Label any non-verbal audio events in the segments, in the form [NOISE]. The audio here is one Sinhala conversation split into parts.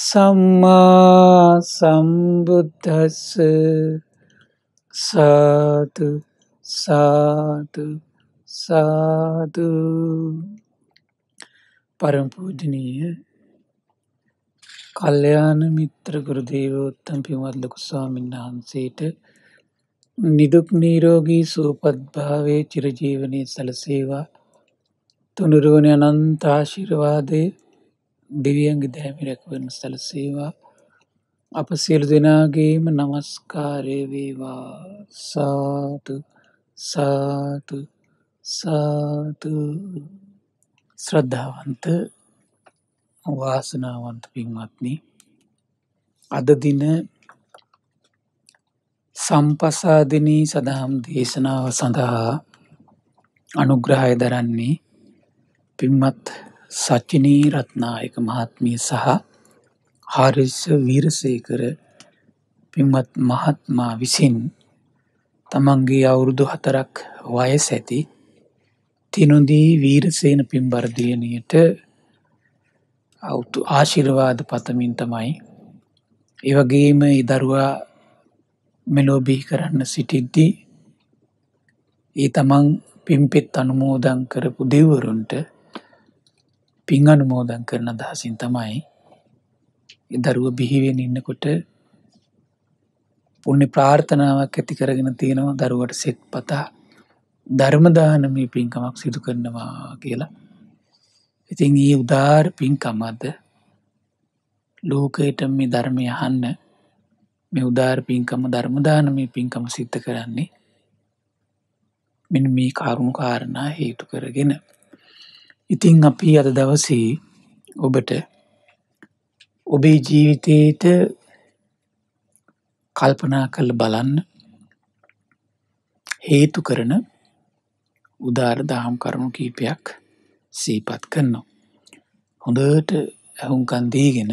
සම්මා සම්බුද්දස්ස සාදු සාදු සාදු පරම පූජනීය කල්යාණ මිත්‍ර ගුරු දේවෝත්තම පින්වත් ලොකු ස්වාමීන් වහන්සේට නිදුක් නිරෝගී සුවපත් භාවයේ චිරජීවනයේ සැලසේවා තුනුරුවන අනන්ත ආශිර්වාදයේ දෙවියන්ගේ දෑම රැකවන සැලසේවා අප සියලු දෙනාගේම නමස්කාරයවේවා සාතු සාතු සාතු ශ්‍රද්ධාවන්ත වාසනාවන්ත පින්වත්නි අද දින සම්පසාදිනී සදහම් දේශනාව සඳහා අනුග්‍රහය දරන්නේ පින්මත් සචිනී රත්නායක මහත්මිය සහ හාරිස වීරසේකර පින්වත් මහත්මා විසින් තමන්ගේ අවුරුදු හතරක් වයස ඇති තිනුදී වීරසේන පින්බර්ධයනයට අවුතු ආශිර්වාද පතමින් තමයි. ඒවගේම ඉදරුවා මෙලෝබිහි කරන්න සිටිද්දී ඒ තමන් පිම්පෙත් අනුමෝදං කරපු දෙවරුන්ට පින් අනුමෝදන් කරන අදහසින් තමයි දරුව බිහිවෙන් ඉන්නකොට පුුණි ප්‍රාර්ථනාවක් ඇති කරගෙන තියෙනවා දරුවට සෙත් පතා ධර්මදානමී පින්කමක් සිදු කරනවා කියලා. ඉතින් ඒ උදාර් පින්කමද ලෝකයට මේ ධර්මය අහන්න මේ උදාර් පින්කම ධර්මදානමී පින්කම සිද්ධ කරන්නේ මෙ මේ කරුණු කාරණා හේතු කරගෙන. ඉතිං අපි අද දවසේ ඔබට ඔබේ ජීවිතයට කල්පනා කළ බලන්න හේතු කරන උදාර දහම් කරුණු කීපයක් සීපත් කරනවා. හොඳට ඇහුන්කන් දීගෙන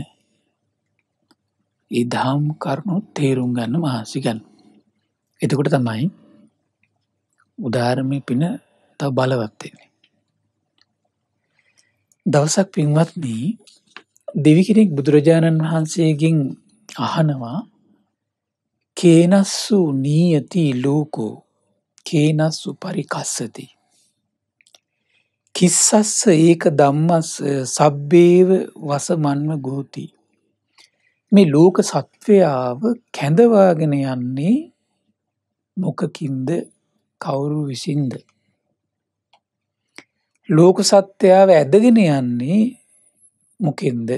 ඒ දහම් කරුණු තේරුම් ගන්න මහන්සිගන්න. එතකොට තමයි උදාරමය පින තව බලවත්වෙන්නේ. දවසක් පින්වත්නි දෙවි කෙනෙක් බුදුරජාණන් වහන්සේගෙන් අහනවා කේනස්සු නීයති ලෝකෝ කේනස්සු පරිකස්සති කිස්සස්ස ඒක ධම්මස් සබ්බේව වසමන්ව ගෝති මේ ලෝක සත්වයාව කැඳවාගෙන යන්නේ මොකකින්ද කවුරු විසින්ද ලෝක සත්‍යාව ඇදගෙන යන්නේ මොකෙන්ද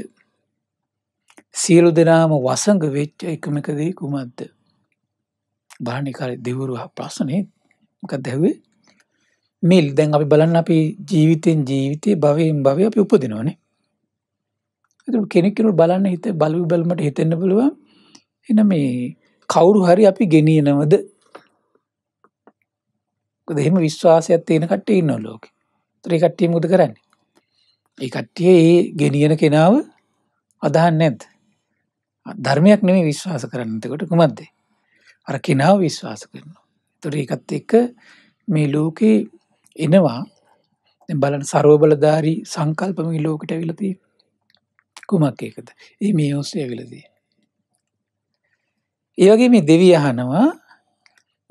සියලු දෙනාම වසඟ වෙච්ච එකමකදේ කුමක්ද බාණිකාර දෙවරු ප්‍රශ්නය මක දැවේ මිල් දැන් අපි බලන්න අපි ජීවිතයෙන් ජීවිතය භවයෙන් භවය අපි උපදිනවනේ ඇතුළ කෙනෙක්කරු බලන්න හිත බලු බලමට හිතෙන්න පුළුවන් එන මේ කවුරු හරි අපි ගෙනියනවද එහෙම විශ්වාසයක් තියෙන කට්ට ඉන්න ලෝකේ ත්‍රීකට්ටිය මුද කරන්න ඒකට්ටිය ඒ ගෙනියන කෙනාව අදහන්න ඇද ධර්මයක් නෙම විශ්වාස කරන්නතකොට කුමක්දේ අර කෙනාව විශ්වාස කරනවා තුර එකත් එක්ක මේ ලෝකයේ එනවා බලන සරෝබලධාරී සංකල්පමි ලෝකට විලතිී කුමක් ඒකද ඒ මේ ඔස්සේ විලදී ඒවගේ මේ දෙවී අහනවා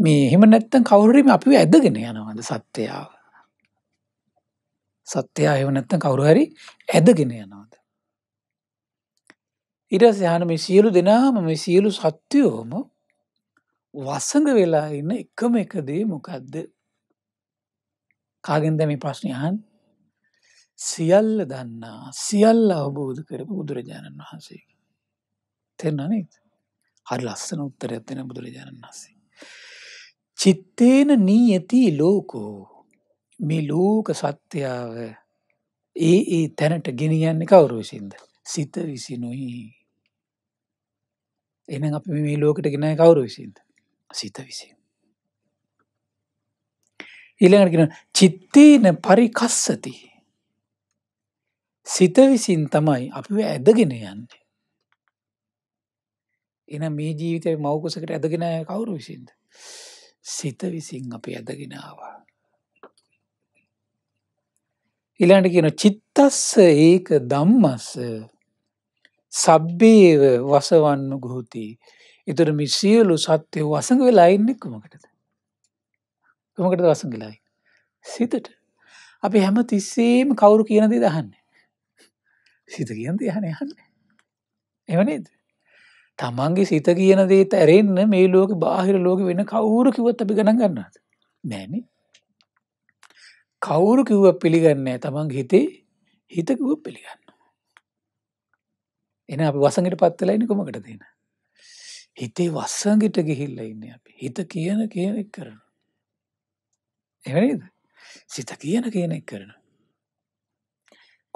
මේ එහෙම නැත්තම් කවුරුරම අපිව ඇදගෙන යනවද සත්‍යයාව සත්‍යයා එව නැත්ත කවරු හරි ඇදගෙන යනවාද. ඉරස යන මේ සියලු දෙනාම මේ සියලු සත්‍යයෝම වස්සඟ වෙලා ඉන්න එකම එකදේ මොකක්ද කාගෙන්ද මේ ප්‍රශ්නයහන් සියල්ල දන්නා සියල්ල අවබෝධ කරපු බුදුරජාණන් වහන්සේ තෙරනනේද හරි ලස්සන උත්තර ඇත්තෙන බුදුරජාණන් වහන්සේ චිත්තේන නී ඇති ලෝකෝ මේ ලෝක සත්‍යාව ඒ ඒ තැනට ගෙනියන්න කවුරු විසින්ද සිත විසිනුයි එන අප මේ ලෝකට ගෙනය කවුරු විසින්ද සිත විසින් ඊළඟටගෙන චිත්තීන පරිකස්සති සිත විසින් තමයි අපි ඇදගෙන යන්නේ එන මේ ජීවිතය මවකුසකට ඇදගෙන කවුරු විසින්ද සිත විසින් අපි ඇදගෙනවා ඊළඟට කියන චිත්තස්ස ඒක ධම්මස්ස සබ්බේව වසවන්න ගොහොති. ඒතර මේ සියලු සත්‍ය වසඟ වෙලා ඉන්නේ කොමකටද? කොමකටද වසඟ වෙලා සිතට. අපි හැම තිස්සෙම කවුරු කියන දේ දහන්නේ. සිත කියන දේ අහන්නේ අහන්නේ. එහෙම නේද? තමන්ගේ සිත කියන දේට ඇරෙන්න මේ ලෝකේ බාහිර ලෝකේ වෙන කවුරු කිව්වත් අපි ගණන් ගන්නවද? නෑනේ. කවුරු කිව්ව පිළිගන්නේ තමන් හිතේ හිතකුව පිළිගන්න. එන අප වසඟට පත්වෙලයින කොමකට දෙන. හිතේ වස්සගට ගිහිල්ල ඉන්න අපි හිත කියන කියන එක් කරන. එවැනිද සිත කියන කියන එක් කරන.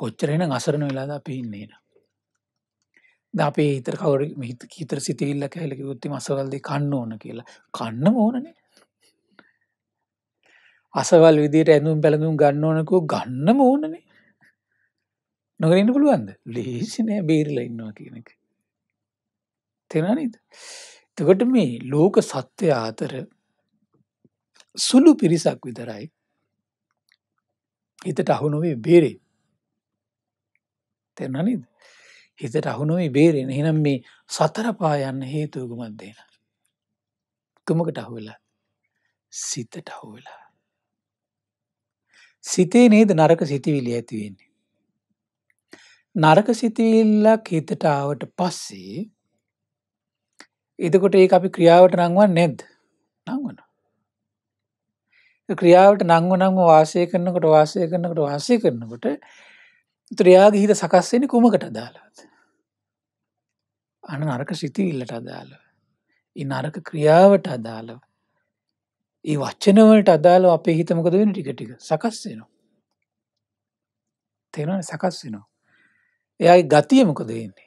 කොච්චරෙන අසරන වෙලාද අපි ඉන්නේන. අපේ හිතර කවර හිතර සිතවිල්ල කැලක ුත්ති මසවල්ද කන්න ඕන කියලා කන්න ඕනනේ අසවල් විදියට ඇඳුම් පැළඳුම් ගන්න ඕනකෝ ගන්න ඕනනේ නොගරන්න පුළුවන්ද ලේසිනෑ බේරිල ඉන්නවා කියනක තෙනනිද තකොට මේ ලෝක සත්‍යය අතර සුළු පිරිසක් විතරයි හිතට අහුනොවේ බේරේ තෙනනිද හිතට අහුනොවේ බේරෙන හෙනම් මේ සතරපා යන්න හේතුවකුමත් දෙන තුමකට අහුවෙලා සිතට අහුවෙලා සිතේ නේද නරක සිතිවිලි ඇතිවෙන්නේ. නරක සිතිවිල්ලක් හිතට ආවට පස්සේ එදකොට ඒ අපි ක්‍රියාවට නංවන් නැද්ද නංවන. ක්‍රියාවට නංව නංව වාසය කරනකොට වාසය කරනකට වාසය කරනකොට ත්‍රයාගේ හිත සකස්සෙන කුමකට අදාළත්. අන නරක සිතිවිල්ලට අදාළව. ඉ නරක ක්‍රියාවට අදාළව ඒ වච්චනවලට අදාළ අපේ හිතමකද වෙන ටික ටික සකස් වෙනවා. තේරෙනවද සකස් වෙනවා. එයාගේ ගතිය මොකද වෙන්නේ?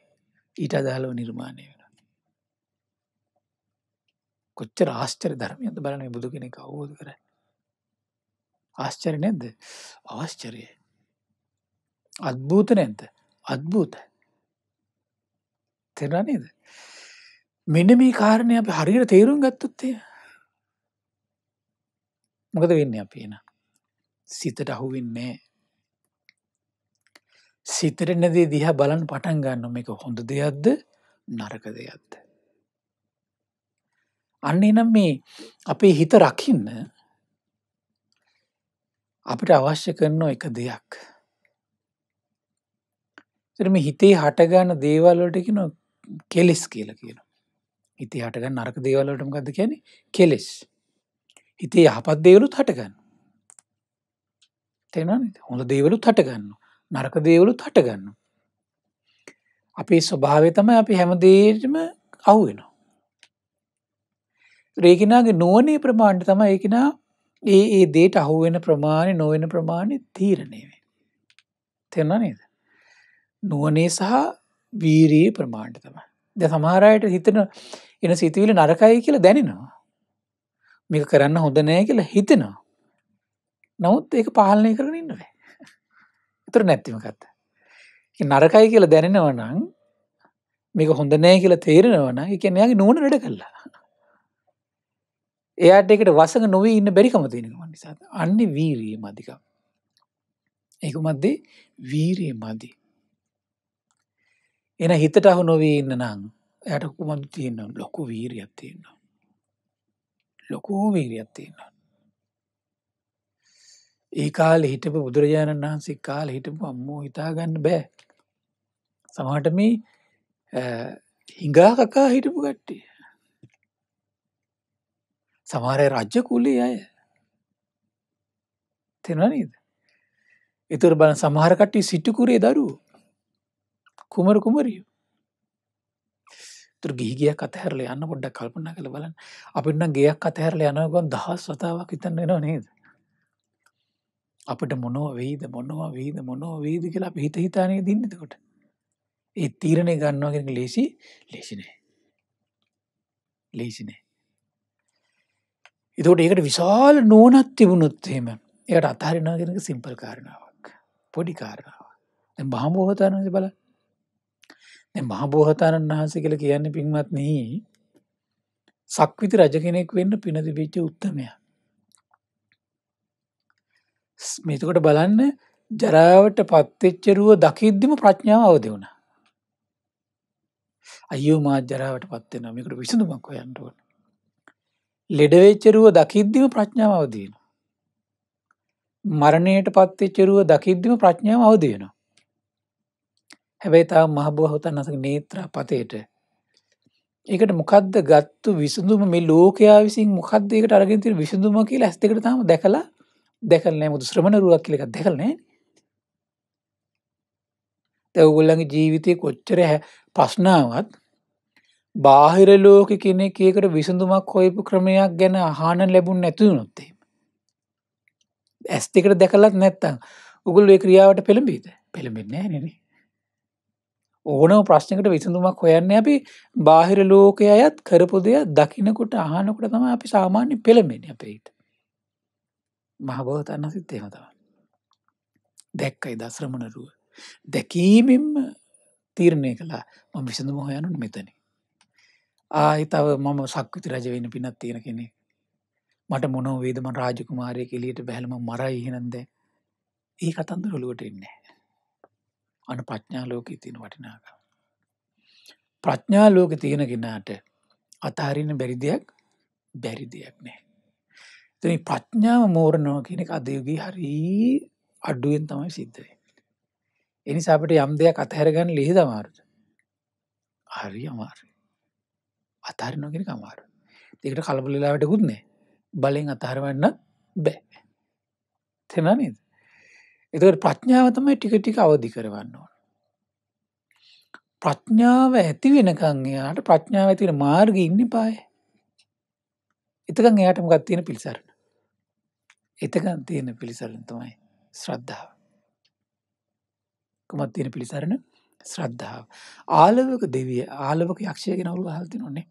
ඊට අදාළව නිර්මාණය වෙනවා. කොච්චර ආශ්චර්ය ධර්මයක්ද බලන්න මේ බුදු කෙනෙක් අවබෝධ කරන්නේ. ආශ්චර්ය නැද්ද? ආශ්චර්යයි. අද්භූත නැද්ද? අද්භූතයි. තේරුණා නේද? මෙන්න මේ කාරණේ අපි හරියට තේරුම් ගත්තොත් එහෙනම් මොකද වෙන්න අප එන සිතට අහු වෙන්නේ සිතට නැදේ දිහා බලන් පටන් ගන්න මේක හොඳ දෙයක්ද නරක දෙයක්ද. අන්නේ නම් මේ අපේ හිත රකින්න අපිට අවශ්‍ය කරන එක දෙයක්. තරම හිතේ හටගන්න දේවල්වලට කියන කෙලෙස් කියලා කියන. හිතේ හටගන්න නරක දේවල්වලටම ගද කියන්නේ කෙලෙස්. හිතේ යහපත් දේවලුත් හටගන්න. තෙන හොඳ දේවලුත් හටගන්න නරක දේවලුත් හටගන්න. අපේ ස්වභාවය තම අපි හැමදේටම අව්වෙනවා. රේගෙනගේ නුවනේ ප්‍රමාණ්ඩ තම ඒකෙනා ඒ ඒ දේට අහුවෙන ප්‍රමාණය නොවෙන ප්‍රමාණය තීරණයවේ. තෙන්න නේද. නුවනේ සහ වීරයේ ප්‍රමාණ්ඩ තම ද සමහරයට හිතන එන සිතිවිලි නරකයි කියලා දැනෙනවා මේක කරන්න හොඳ නෑ කියලා හිතෙනවා. නමුත් ඒක පාලනය කරන ඉන්නව. එතුර නැත්තිමකත්ත. නරකයි කියලා දැනෙනවනං මේක හොඳ නෑ කියලා තේරෙනවන එක එයාගේ නුවන වැඩ කල්ලා. එයාට එකට වසක නොවී ඉන්න බැරිකම තියෙනකම නිසා අන්න වීරී මධිකම්. ඒක මද්දේ වීරී මදී. එන හිතට අහු නොවී ඉන්න නම් යට කුමන් තියෙන්නම් ලොකු වීරයක් තියෙන්නවා. ලොකෝ වීරියක් තියෙනවා. ඒ කාලේ හිටපු බුදුරජාණන් වහන්සේ කාලේ හිටපු අම්මෝ හිතා ගන්න බෑ. සමහරට මේ හිඟා කකා හිටපු කට්ටිය. සමහර රාජ්‍ය කුලයේ අය. තේරුණා නේද? ඒතර බලන සමහර කට්ටිය සිටු කුරේ දරුවෝ. කුමරු කුමරියෝ. තුර ගිහිගයක් අතහැරල යන්න පොඩ්ඩක් කල්පනා කළ බලන් අපින්න ගේයක් අතහැරල යනගොන් දහස් වතාවක් හිතන්න වෙනවා නේද. අපට මොනෝ වෙයිද මොනවා වීද මොනෝ වීද කියලා අප හිත හිතානය දින්නකොට. ඒ තීරණය ගන්නවාගෙන ලේසි ලේසිනේ. ලේසිනේ. එතකොට ඒකට විශාල නෝනත් තිබුණුත් එහෙම එයට අතහරිනාගෙනක සිම්පල් කාරණාවක් පොඩි කාරණාව බහමෝහතානස බල මහබෝහතාණන් වහන්සේ කළ කියන්න පින්වත් නී සක්විති රජ කෙනෙක් වෙන්න පිනතිබිච්ච උත්තමය ස්මිතකොට බලන්න ජරාවට පත්තච්චරුව දකිද්දිම ප්‍රඥාව අවදි වුණ අයෝ මා ජරාවට පත්වෙන මිකට විසඳුමක් යන්ටුවන ලෙඩවෙච්චරුව දකිද්දිම ප්‍රඥාව අවදීන මරණයට පත්තච්චරුව දකිද්දිම ප්‍රඥාව අවදයනවා හැබැයි තාව මහබෝහතන් අස නේත්‍රාපතයට ඒකට මොකක්ද ගත්තු විසඳුම මේ ලෝකයා විසින් මොකක්දකට අරගෙන්තිර විසඳුම කියල ඇස්තකට තම දැකලා දැකලනෑ මුතු ශ්‍රමණ රුවක් කියලක දැකරනෑ තැවගොල්ලගේ ජීවිතය කොච්චර හැ ප්‍රශ්නාවත් බාහිර ලෝක කෙනෙ කියකට විසඳුමක් හොයපු ක්‍රමයක් ගැන හාන ලැබුන් නැතුව නොත්තේ ඇස්තිකට දැකලත් නැත්තං උගුල් ඒ ක්‍රියාවට පෙළඹීද පෙළඹෙන්නේ නනේ ඕනව ප්‍රශ්නකට විසඳුමක් හොයන්න අපි බාහිර ලෝකය අයත් කරපු දෙය දකිනකොට අහනකොට තම අපි සාමාන්‍ය පෙළමෙන අපේට මහබෝතන්න සිත් එහෙමතව දැක්කයි දස්්‍රමණරුව දැකීමෙන්ම තීරණය කලා ම විසඳම හොයනු මෙතන ආය තව මම සක්විති රජවෙන්න පිනත් තියෙන කෙනෙ මට මොනවේදම රාජකුමාරය කෙලියට බැහලම මරයි හිනන්ද ඒ කතන්දර ඔලුවට ඉන්නේ අන ප්‍රඥා ලෝකයේ තියෙන වටිනාකම. ප්‍රඥා ලෝකෙ තියෙන කෙනාට අතහරින්න බැරි දෙයක් බැරි දෙයක් නෑ. එතන ප්‍රඥාව මෝරනවා කියන එක අද යුගයේ හරි අඩුවෙන් තමයි සිද්ධ වෙන්නේ. ඒ නිසා අපිට යම් දෙයක් අතහැර ගන්න ලිහිද අමාරුද? හරි අමාරුයි. අතහරිනවා කියන එක අමාරුයි. ඒකට කලබල වෙලා වැඩකුත් නෑ. බලෙන් අතහරවන්න බෑ. තේරුණා නේද? එතකට ප්‍රඥාව තමයි ටික ටික අවදි කරවන්න ඕන. ප්‍රඥාව ඇති වෙනකං එයාට ප්‍රඥාව ඇතිවෙන මාර්ග ඉන්න පාය. එතකං එයාටම ගත් තියෙන පිළිසරණ. එතකන් තියෙන පිළිසරණ තමයි ශ්‍රද්ධාව. කුමත් තියෙන පිළිසරණ ශ්‍රද්ධාව. ආලවක දෙවිය ආලවක යක්ෂය ගෙනවුරු හල්ති නොන්නේ.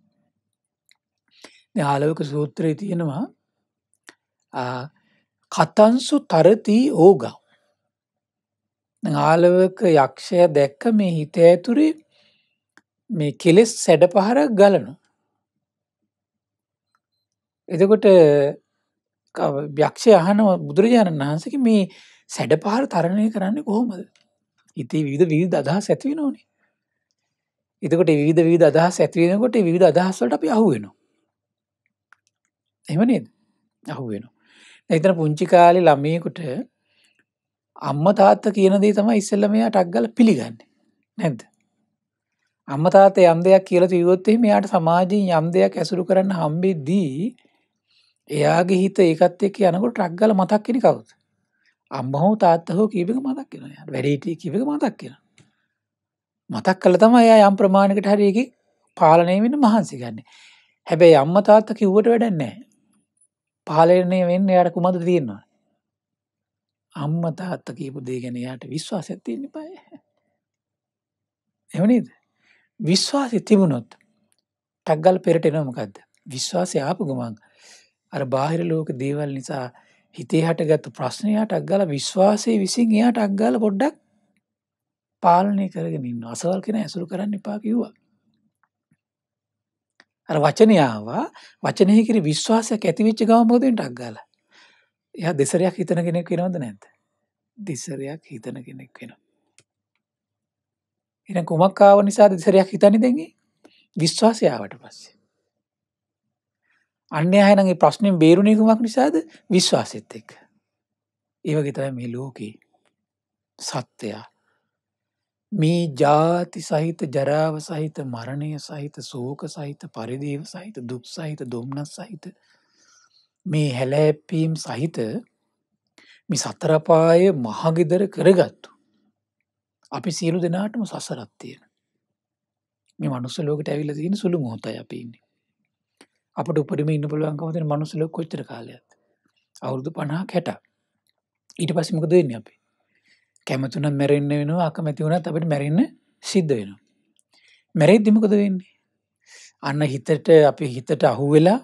ආලවක සූත්‍රය තියෙනවා කතන්සු තරති ඕගව්. ආලවක යක්ෂය දැක්ක මේ හිත ඇතුරේ මේ කෙලෙස් සැඩ පහරක් ගලනු. එතකොට භ්‍යක්ෂය අහනව බුදුරජාණන් වහන්සක මේ සැඩ පහර තරණය කරන්න කොහොමද. ඉති විධ විවිධ අදහස් ඇතිව නොනේ. එතකොට විධ විධ අදහස් ඇතිවෙනකොට විධ අදහස්වලට අපි අහුවෙනවා. එමනේද අහුවෙනවා. එතන පුංචි කාලි ළමයකුට අම්ම තාත්ත කියන දේ තමයි ඉස්සල්ල මෙයා ටක්ගල පිළිගන්නේ නැද්ද. අම්ම තාත යම් දෙයක් කියල තියවොත්තේ මෙයාට සමාජී යම් දෙයක් ඇසුරු කරන්න හම්බෙද්දී එයාගේ හිත ඒකත් එක්ක යනකොට ටක්ගල මතක් කෙන කවුද. අම්ම හෝ තාත්ත හෝ කීවක මතක් කෙන වැඩේටිය කිවක මතක් කියෙන. මතක් කළ තම එය යම් ප්‍රමාණකට හරියකි පාලනය වෙන මහන්සි ගන්න. හැබැයි අම්ම තාත්ත කිව්වට වැඩන්නේ. පාලනය වෙන්න යට කුමද තියෙන්නවා. අම්මා තාත්තා කියපු දේ ගැන යාට විශ්වාසයක් තියෙන්න eBay. එහෙම නේද? විශ්වාසය තිබුණොත් ටග්ගල් පෙරට එනවා මොකද්ද? විශ්වාසය ආපු ගමන් අර බාහිර ලෝක දේවල් නිසා හිතේ හටගත්තු ප්‍රශ්නයට අක්ගාලා විශ්වාසයේ විසින් එයාට අක්ගාලා පොඩ්ඩක් පාලනය කරගෙන ඉන්න. අසවල් කෙනා ඇසුරු කරන්න එපා කිව්වා. අර වචනය ආවා වචනය කිරි විශ්වාසයක් ඇති වෙච්ච ගම මොකද වෙන්නේ අක්ගාලා? එය දෙසරයක් හිතන කෙනෙක් වෙනවද නැත දෙසරයක් හිතන කෙනෙක් වෙන එ කුමක්කාව නිසා දෙසරයක් හිතනි දෙගේ විශ්වාසයාවට පස්සේ අන්න අයනගේ ප්‍රශ්නයෙන් බේරුණයකුමක් නිසාද විශ්වාසෙත් එක් ඒවගේතයි මේ ලෝකී සත්‍යයා මේ ජාති සහිත ජරාව සහිත මරණය සහිත සෝක සහිත පරිදිව සහිත දුක් සහිත දුම්නස් සහිත මේ හැලෑපීම් සහිත මේ සතරපාය මහගෙදර කරගත්තු. අපි සියලු දෙනාටම සසරත්තියෙන. මේ මනුස්ස ලෝකට ඇවිල තියෙන සුළු මොහොතයි අපින්නේ. අපට උපරිම ඉන්න පුළුවන්කමතින මනුසලොක් කොච්චර කාලයත් අවුරුදු පණහා කැට ඊට පස්සිමක දෙන්න අපි කැමතුන මැරෙන්න්න වෙනවා අකමැති වුණත් අපට මැරෙන්න්න සිද්ධ වෙනවා. මැරෙත් දිමකද වෙන්නේ. අන්න හිතට අපි හිතට අහුවෙලා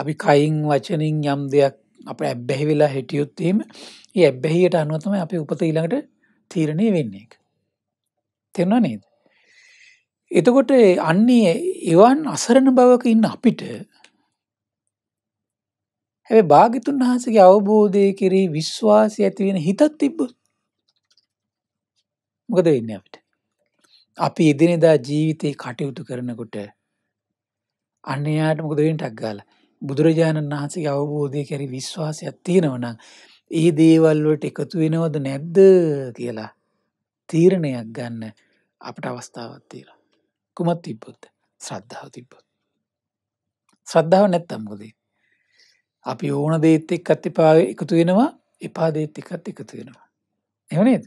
අපි කයින් වචනින් යම් දෙයක් අප ඇබ්බැහි වෙලා හිටියුත්තීම ඒ ඇබ්බැහියට අනුවතම අපි උපත ඊළඟට තීරණය වෙන්නේ එක. තෙරවා නේද. එතකොට අන්නේ එවන් අසරණ බවක ඉන්න අපිට ඇ භාගිතුන් වහන්සගේ අවබෝධය කෙරේ විශ්වාසය ඇතිවෙන හිතත් තිබ්බ මොකද වෙන්න අපට අපි එදිනෙදා ජීවිතයේ කටයුතු කරනකොට අන්නයාට මොකද වෙන ටක්ගාලා බුදුරජාණන් වහන්සේ අවබෝධය කැරි විශ්වාසයක් තියෙනවනම් ඒ දේවල්වට එකතු වෙනවද නැද්ද කියලා තීරණයක් ගන්න අපට අවස්ථාවක් තියෙනවා. කුමක් තිබ්බොත්? ශ්‍රද්ධාව තිබ්බොත්. ශ්‍රද්ධාව නැත්තම් මොකද? අපි ඕන දේත් එක්කත් එපා එකතු වෙනවා, එපා දේත් එක්කත් එකතු වෙනවා. එහෙම නේද?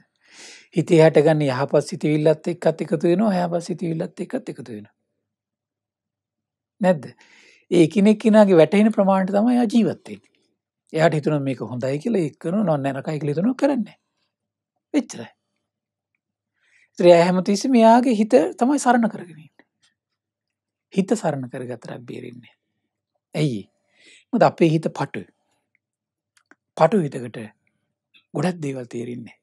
හිතේ හැටගන්න යහපත් සිතවිල්ලත් එක්කත් එකතු වෙනවා, යහපත් සිතවිල්ලත් එක්කත් එකතු වෙනවා. නැද්ද? ඒ කෙනෙක් කෙනගේ වැටහෙන ප්‍රමාණට තමයි ජීවත්තේ එයාට හිතුන මේක හොඳයි කියල එක්කනු නොන්න නකයි ලිතුන කරන්න වෙච්චර ත්‍රයා හැමතිසි මෙයාගේ හිත තමයි සරණ කරගෙන හිත සරණ කර ගතරක් බේරෙන්නේ ඇයි මද අපේ හිත පටු පටු හිතකට ගොඩත් දේවල් තේරෙන්නේ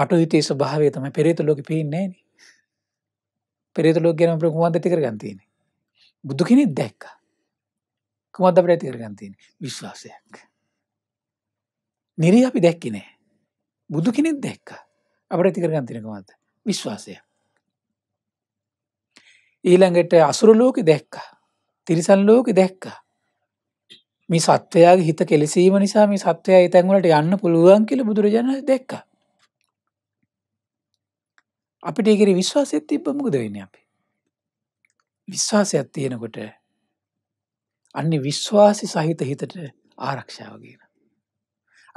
පටු හිතේ ස්වභාවය තම පෙරේත ලෝක පිරින්නේ පෙරේත ලෝක ගැන ප්‍ර මුවන්දතිකර ගන්තියන්නේ බුදු කෙනෙක් දැක්ක කුමද අපට ඇති කරගන්තින් විශ්වාසයක් නිරී අපි දැක්කි නෑ බුදු කෙනෙක් දැක්ක අපට ඇති කරගන්තිනකමද විශ්වාසය ඊළඟට අසුරු ලෝක දැක්ක තිරිසන් ලෝක දැක්ක මේ සත්වයාගේ හිත කෙලෙසීම නිසා මේ සත්වයා තැන්වලට යන්න පුළුවන් කියල බුදුරජාණන් දැක්ක අපිට ඒකෙරි විශ්වාසය තිබ්බ මුකද වෙන්න අපි විශ්වාසයක් තියෙනකොට අන්න විශ්වාසි සහිත හිතට ආරක්ෂාව කියන.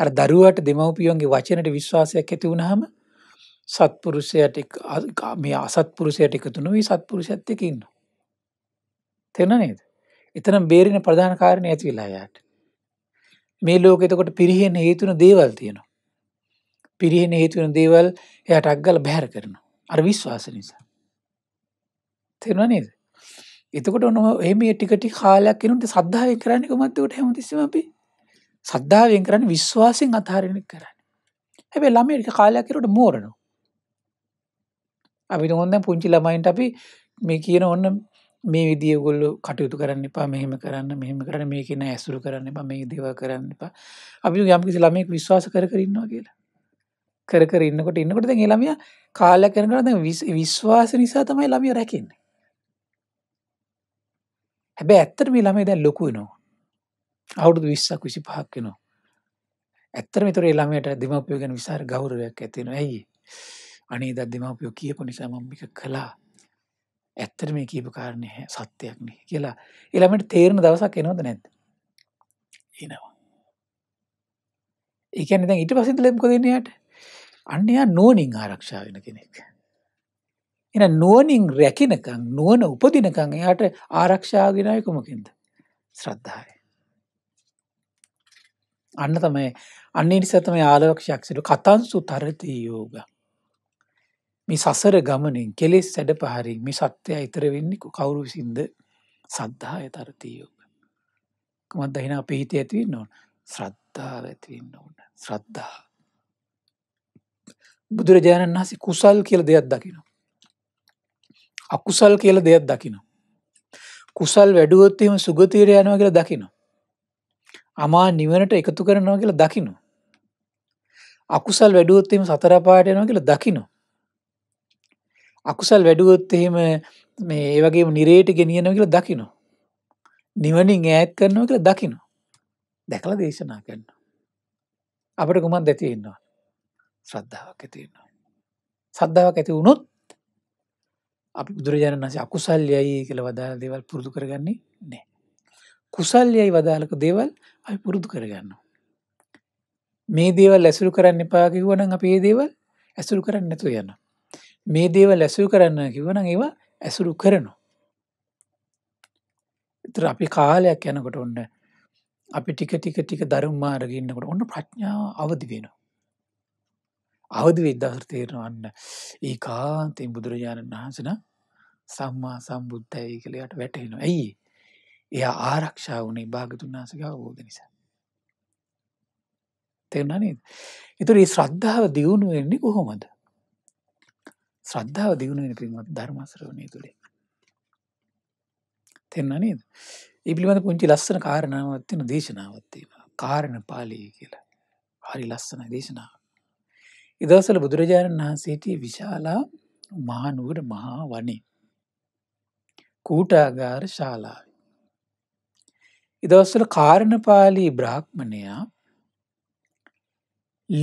අර දරුවට දෙමව්පියන්ගේ වචනට විශ්වාසයක් ඇති වුණහම සත්පුරුෂයට මේ අසත්පුරුෂයට එකතු නොවී සත්පුරුෂයත් එක්ක ඉන්නවා. තේරුණා නේද? එතන බේරෙන ප්‍රධාන කාරණේ ඇති වෙලා යාට. මේ ලෝකෙ එතකොට පිරිහෙන හේතුන දේවල් තියෙනවා. පිරිහෙන හේතුන දේවල් එයාට අක්ගල බැහැර කරනවා. අර විශ්වාස නිසා. තේරුණා නේද? එතකොට ඔන්න එහෙම මේ ටික ටික කාලයක් යනකොට සද්ධාවෙන් කරන්නේ කොහොමද එතකොට හැමතිස්සෙම අපි සද්ධාවෙන් කරන්නේ විශ්වාසයෙන් අතහරින එක කරන්නේ. හැබැයි ළමයි ටික කාලයක් යනකොට මෝරනවා. අපිට ඕන දැන් පුංචි ළමයින්ට අපි මේ කියන ඕන මේ විදිය ඔයගොල්ලෝ කටයුතු කරන්න එපා මෙහෙම කරන්න මෙහෙම කරන්න මේක නෑ ඇසුරු කරන්න එපා මේ දේවල් කරන්න එපා. අපි යම්කිසි ළමයෙක් විශ්වාස කර කර ඉන්නවා කියලා. කර කර ඉන්නකොට ඉන්නකොට දැන් ඒ ළමයා කාලයක් යනකොට දැන් විශ්වාස නිසා තමයි ළමයා රැකෙන්නේ. හැබැ ඇත්තර මේ ළමේ දැන් ලොකුවෙනවා අවුරුදු විස්සක් විසි පහක් වෙනවා ඇත්තර මෙතර ළමයට දෙමපියෝ ගැන විසාර ගෞරවයක් ඇතිෙන ඇයි අනේ ද දෙමපියෝ කියපු නිසා මම්මික කලා ඇත්තර මේ කීප කාරණය සත්‍යයක් නේ කියලා එළමට තේරණ දවසක් එනොද නැද එනවා ඒකන ඉට පසිද ලෙම්කොදනයට අන්නයා නෝනින් ආරක්ෂාවෙන කෙනෙක් එන නුවණින් රැකිනකම් නුවණ උපදිනකම් එයාට ආරක්ෂාවගෙනයි කොමකින්ද ශ්‍රද්ධාවයි. අන්න තමයි අන්නේ නිසා තමයි ආලවක්ෂයක්සිට කතන්සු තරති යෝග. මේ සසර ගමනින් කෙලෙස් සැඩ පහරින් මේ සත්‍යය ඉතර වෙන්නේ කවුරු විසින්ද සද්ධාය තරති යෝග. කොහොමද එහෙනම් අපේ හිතේ ඇති වෙන්න ඕන? ශ්‍රද්ධාව ඇති වෙන්න ඕන. ශ්‍රද්ධාව. බුදුරජාණන් වහන්සේ කුසල් කියලා දෙයක් දකිනවා. අකුසල් කියල දෙයක් දකිනවා. කුසල් වැඩුවොත්තීම සුගතීර යනවා කියලා දකිනවා. අමා නිවනට එකතු කරනවා කියලා දකිනවා. අකුසල් වැඩුවොත්තීම සතරපාට යනවා කියලා දකිනවා. අකුසල් වැඩුවොත් එහෙම මේ ඒ වගේ නිරේට ගෙනියනවා කියලා දකිනවා. නිවනින් ඈත් කරනවා කියලා දකිනවා. දැකලා දේශනා කරන්න. අපට කුමක් දැතියෙන්නවා. ශ්‍රද්ධාවක් ඇතිවෙන්නවා. සද්ධාවක් ඇති වුණොත් අපි බුදුරජාණන් වන්සේ අකුසල් යයි කළ වදාළ දේවල් පුරුදු කරගන්නේ නෑ. කුසල් යයි වදාලක දේවල් අපි පුරුදු කරගන්න. මේ දේවල් ඇසුරු කරන්න එපාකිවුවන අපේ දේවල් ඇසුරු කරන්න නැතු යන්න. මේ දේවල් ඇසුරු කරන්න කිවන ඒවා ඇසුරු කරනවා. එතර අපි කාලයක් යනකොට ඔන්න අපි ටික ටික ටික දරුම් මාරගන්නකට ඔන්න ප්‍රඥාව අවදි වෙනවා. අවදි වෙද්දහට තේරෙනවන්න ඒ කාන්තෙන් බුදුරජාණන් වහන්සන සම්මා සම්බුද්ධයි කළයට වැටහෙනවා ඇයි එයා ආරක්ෂා වනේ භාගතුන් වහසක අවබෝධ නිසා තෙරනනේද එතුරේ ශ්‍රද්ධාව දියුණු වෙන්නේ කොහොමද ශ්‍රද්ධාව දියුණුවෙන පින්වත් ධර්මස්රවණය තුළේ තෙන්නනේද ඒ පිළිබඳ පුංචි ලස්සන කාරණාවත්තින දේශනාවත්තියෙන කාරණ පාලී කියලා හරි ලස්සන දේශනාව ඉදවසල බුදුරජාණන් වහන්සේටිය විශාලා මහනුවර මහා වනේ. කූටාගාර ශාලාව. ඉදවස්සල කාරණපාලී බ්‍රාහ්මණයා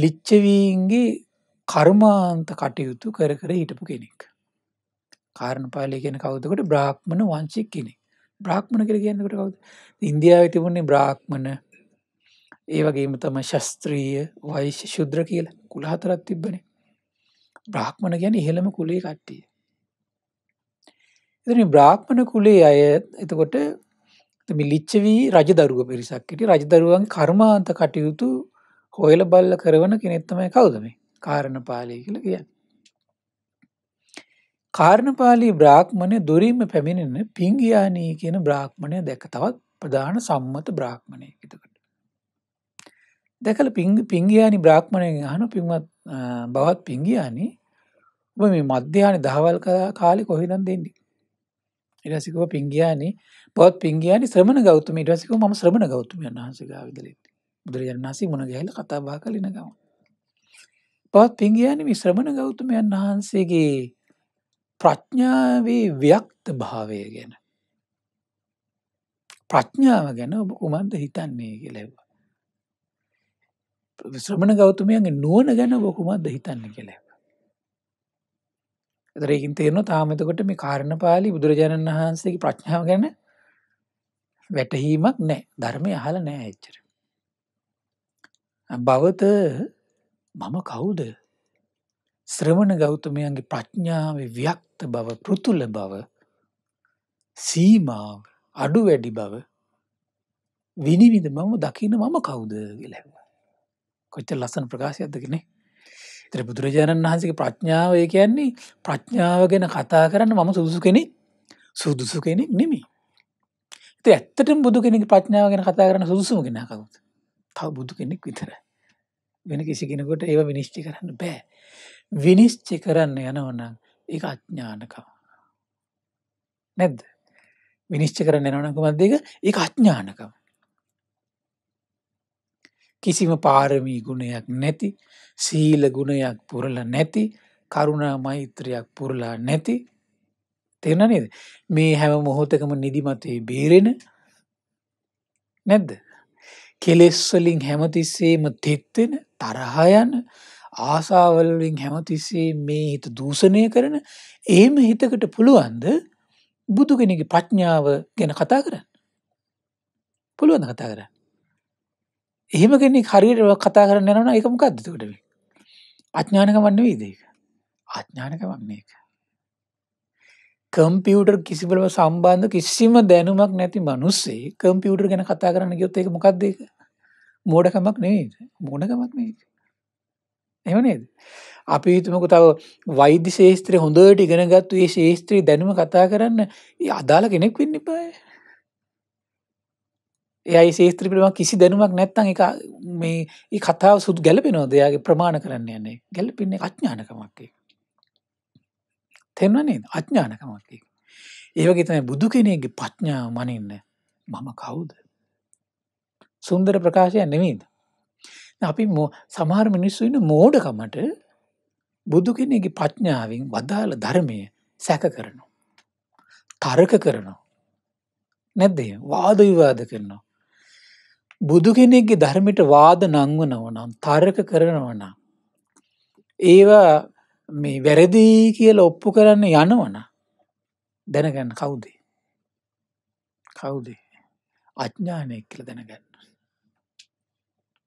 ලිච්චවීන්ගේ කර්මාන්ත කටයුතු කර කර හිටපු කෙනෙක්. කාරණපාලය කියන කවුදකට බ්‍රාහ්මණ වංශික් කෙනෙක්. බ්‍රාහ්මණ කර කියන්නකට කවුද ඉන්දියාව තිබුණේ බ්‍රාහ්මණ ඒ වගේම තම ශස්ත්‍රීය වෛශ්‍ය ශුද්‍ර කියලා කුල හතරක් තිබ්බනේ. බ්‍රාහ්මණ කියන්නේ ඉහළම කුලේ කට්ටිය. ඉතින් බ්‍රාහ්මණ කුලේ අය එතකොට මේ ලිච්ඡවි රජදරුව පිරිසක් හිටියේ. රජදරුවන් කර්මාන්ත කටයුතු හොයලා බලලා කරන කෙනෙක් තමයි කවුද මේ? කාරණපාලි කියලා කියන්නේ. කාරණපාලි බ්‍රාහ්මණය දුරින්ම පැමිණෙන පිංගියානී කියන බ්‍රාහ්මණය දැක තවත් ප්‍රධාන සම්මත බ්‍රාහ්මණයෙක්. එතකොට දැකල පිංගයානි බ්‍රාහ්මණයෙන් හනු පින්වත් බවත් පිංගයානි ඔබ මේ මධ්‍යානි දහවල් කාලි කොහිදන් දෙන්න. ඉරසිකව පිංගයානි පොත් පිංගයානි ශ්‍රමණ ගෞතම ඉටසිකව ම ශ්‍රමණ ගෞතමයන් වහන්සේකා විදලෙති බුදුරජන්සේ මුණ ගැහල කතාබා කලින ගව. පොත් පිංගයානි විශ්‍රමණ ගෞතමයන් වහන්සේගේ ප්‍රඥාවේ ව්‍යක්ත භාවය ගැන. ප්‍රඥාව ගැන ඔබ කුමන්ද හිතන්නේ කියලෙව. ශ්‍රමණ ගෞතමයන්ගේ නුවන ගැන බොකුමක්ද හිතන්න කියලා. දරයකින් තේරන තාමතකොට මේ කාරණ පාලි බුදුරජාණන් වහන්සේගේ ප්‍රඥාව ගැන වැටහීමක් නෑ ධර්මය අහල නෑ එච්චර. බවත මම කවුද ශ්‍රමණ ගෞතමයන්ගේ ප්‍රඥාව ව්‍යක්ත බව පෘතුල බව සීමාව අඩු වැඩි බව විනිවිද මම දකින මම කවුද ගැලැව. කොච්ච ලස්සන ප්‍රකාශයක්ද කෙනෙ ත්‍ර බුදුරජාණන් වහන්සේ ප්‍රඥාව ඒ කියන්නේ ප්‍රඥාව ගැන කතා කරන්න මම සුදුසු කෙනෙ සුදුසු කෙනෙක් නෙමි ඇත්තට බුදු කෙනෙක් ප්‍රඥාව ගැන කතා කරන්න සුදුසුම කෙන කවුත් තව බුදු කෙනෙක් විතර වෙන කිසි කෙනකොට ඒව විනිශ්චි කරන්න බෑ විනිශ්චි කරන්න යනවනම් ඒ අඥ්ඥානකව නැද්ද විනිශ්ච කරන්න යනනකුමත් දෙක ඒ අඥ්ඥානකව කිසිම පාරමී ගුණයක් නැති සීල ගුණයක් පුරල නැති කරුණා මෛත්‍රයක් පුරලා නැති තෙන නේද මේ හැම මොහොතකම නිදිමතේ බේරෙන නැද්ද කෙලෙස්වලින් හැමතිස්සේම තෙත්වෙන තරහයන්න ආසාවලින් හැමතිස්සේ මේ හිත දූෂණය කරන ඒම හිතකට පුළුවන්ද බුදු කෙනගේ ප්‍රඥාව ගැන කතා කරන්න පුළුවන්ද කතා කරන්න එහෙම කෙනෙක් හරියට කතා කරන්න යනවා ඒක මොකද්ද එතකොට වෙන්නේ? අඥානකමක් නෙවෙයිද ඒක? අඥානකමක් නේක. කම්පියුටර් කිසිවලව සම්බන්ධ කිසිම දැනුමක් නැති මිනිස්සේ කම්පියුටර් ගැන කතා කරන්න ගියොත් ඒක මොකද්ද ඒක? මෝඩකමක් නෙවෙයිද? මෝඩකමක් නෙවෙයි. එහෙම නේද? අපි හිතමුකෝ තව වෛද්‍ය ශාස්ත්‍රය හොඳට ඉගෙන ගත්තු ඒ ශාස්ත්‍රයේ දැනුම කතා කරන්න ඒ අදාළ කෙනෙක් වෙන්න එපායි. එයයි ශේත්‍රපිටම කිසි දැනුමක් නැත්තං එක මේ ඒ කතාව සුදු ගැලපෙනවා දෙයාගේ ප්‍රමාණ කරන්න යන්නේ ගැලපින්නේ අඥ්ඥානකමක්කේ. තෙන්නනේ අඥ්ඥානකමක්කේ. ඒවගේ තමයි බුදු කෙනෙගේ පඥ්ඥාව මනින්න මම කවුද. සුන්දර ප්‍රකාශය නෙවීද. අපි සමහර මිනිස්සුන්න මෝඩකමට බුදු කෙනෙගේ පඥ්ඥාවෙන් වදාළ ධර්මය සැක කරනවා. තරක කරනවා. නැද්දේ වාද විවාද කරනවා. බුදු කෙනෙක්ගේ ධර්මිට වාද නංවනවනම් තර්ක කරනවනම්. ඒවා මේ වැරදිී කියල ඔප්පු කරන්න යනවන දැනගන්න කවුදේ. කවුදේ අඥ්ඥානයක් කියල දැනගන්න.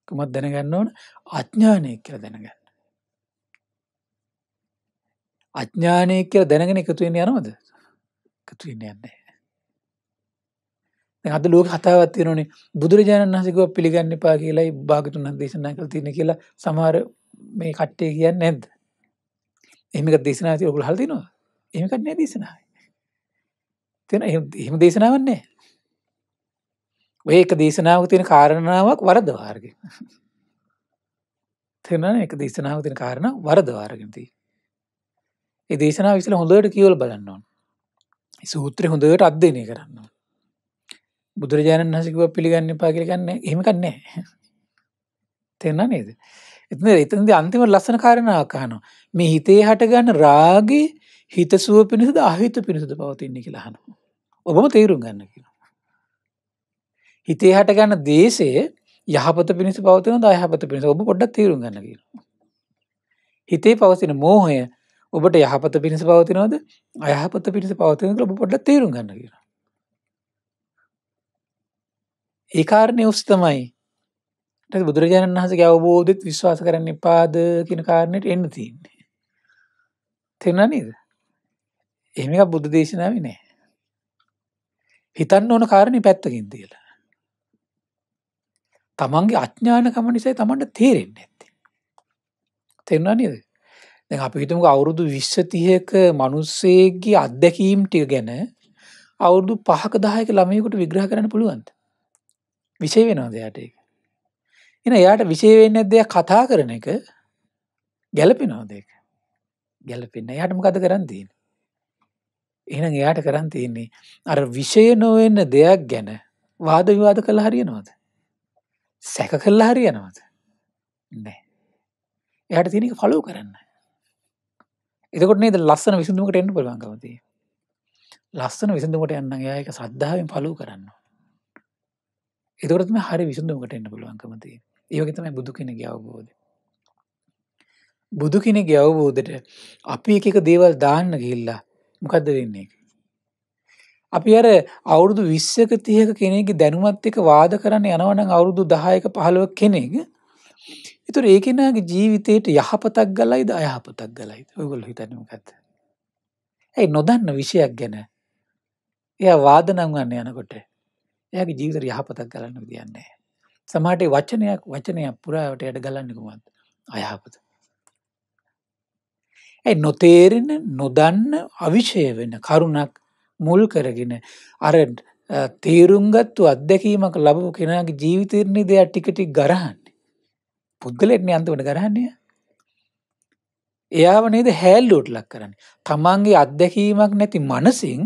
කුමත් දැනගන්න ඕන අඥ්ඥානයක් කියල දැනගන්න. අඥ්ඥානය කියල දැනගෙන එකතුවෙන් යනවද එකතුවෙන්න යන්නේ. අද ලෝක කතාවත් තියෙනනේ බුදුරජාණන් වහසකුව පිළිගන්න එපා කියලායි භාගතුන් දේශනා කළ තියෙන කියලා සමහර මේ කට්ටේ කියන්න නැද්ද එමක දේශනා ඔකුල් හල්දිනවා එමකට නෑ දේශනාව තියෙන එහෙම දේශනාවන්නේ ඔය එක දේශනාව තියෙන කාරණාවක් වරද වාර්ග තෙන එක දේශනාව තියෙන කාරණ වරද වාර්ගති ඒ දේශනාව විසල හොඳට කියවල් බලන්න ඕන සූත්‍රය හොඳට අධ්‍යනය කරන්නවා බුදුරජාණන් හසිකුව පිළිගන්න පාකිලිගන්න හෙමකන්නේ තෙන්න නේද එතන එතන්ද අන්තිම ලස්සන කාරණාකානෝ මේ හිතේ හටගන්න රාගේ හිතසුව පිණිසද අහිත පිණිසද පවතින්නේ කියලාහන ඔබම තේරුම් ගන්න කියලා හිතේ හටගන්න දේශයේ යහපත පිණිස පවතින දයහපත පිණිස ඔබ පොඩ්ඩක් තේරුම් ගන්න කියලා හිතේ පවතින මෝහය ඔබට යහපත පිණිස පවතිනවද අයහපත පිණිස පවතින ඔබ පොඩ්ඩක් තේරුම් ගන්න කියලා ඒ කාරණය උස් තමයි බුදුරජාණන් වහස අවබෝධත් විශ්වාස කරන්න එපාද කියන කාරණයට එන්න තියන්නේ තෙරනා නේද එම එක බුද්ධ දේශනාව නෑ හිතන්න ඕන කාරණය පැත්තකින් තියලා තමන්ගේ අඥ්ඥානකම නිසයි තමන්ට තේරෙන්න්න ඇති තෙරනා නේද දැන් අපි හිතමක අවුරුදු විශ්සතියක මනුස්සේගේ අත්දැකීම් ටික ගැන අවුරුදු පහක දායක ළමයකුට විග්‍රහ කරන්න පුළුවන්ද විෂය වෙනවා දෙයාට එක එන එයාට විශේවෙන්න දෙයක් කතා කරන එක ගැලපෙනවාද එක ගැලපෙන්න්න යාටම කත කරන්න තියෙන එහම් එයාට කරන්න තියෙන්නේ අර විෂය නොවෙන්න දෙයක් ගැන වාද විවාද කළ හරියනවාද සැක කල්ලා හරියනවාද නෑ එයට තියෙනක පලෝ කරන්න එතකොට නේද ලස්සන විසඳමකට එන්න පුළුවන්කවතිය ලස්සන විසඳමට යන්න යායක සද්ධාවෙන් පලූ කරන්න එතකොරත්ම හරි විසුඳමකට එන්න පුළුවන්කමති ඒකතමයි බුදු කෙනග අවබෝධ බුදු කෙනෙ අවබෝධට අපි එක දේවල් දාන්න ගිල්ලා මොකක්ද වෙන්නේ අපි අර අවුරුදු විශ්සක තියක කෙනෙක දැනුමත් එක වාද කරන්න යනවන අවුරුදු දහයක පහළුව කෙනෙක් ඉතුර ඒකෙනගේ ජීවිතයට යහපතක් ගලයිද අයහපතක් ගලයිද ඔගොල් හිතනමකත් ඇයි නොදන්න විෂයක් ගැන එය වාදනංවන්න යනකොට එයාගේ ජීවිත යහපතක් කරන්න විදියන්නේ. සමාටේ වචනයක් වචනයක් පුරාවට යට ගලන්නකුමත් අයහපත. ඇයි නොතේරෙන නොදන්න අවිෂය වෙන කරුණක් මුල් කරගෙන අර තේරුම්ගත්තු අත්දැකීමක් ලබපු කෙනගේ ජීවිතරණය දෙයක් ටිකටි ගරහන්න. පුද්ගලෙටන අන්තුවට ගරහන්නේය. එයාව නේද හැල්ලෝට ලක් කරන්න. තමන්ගේ අත්දැකීමක් නැති මනසිං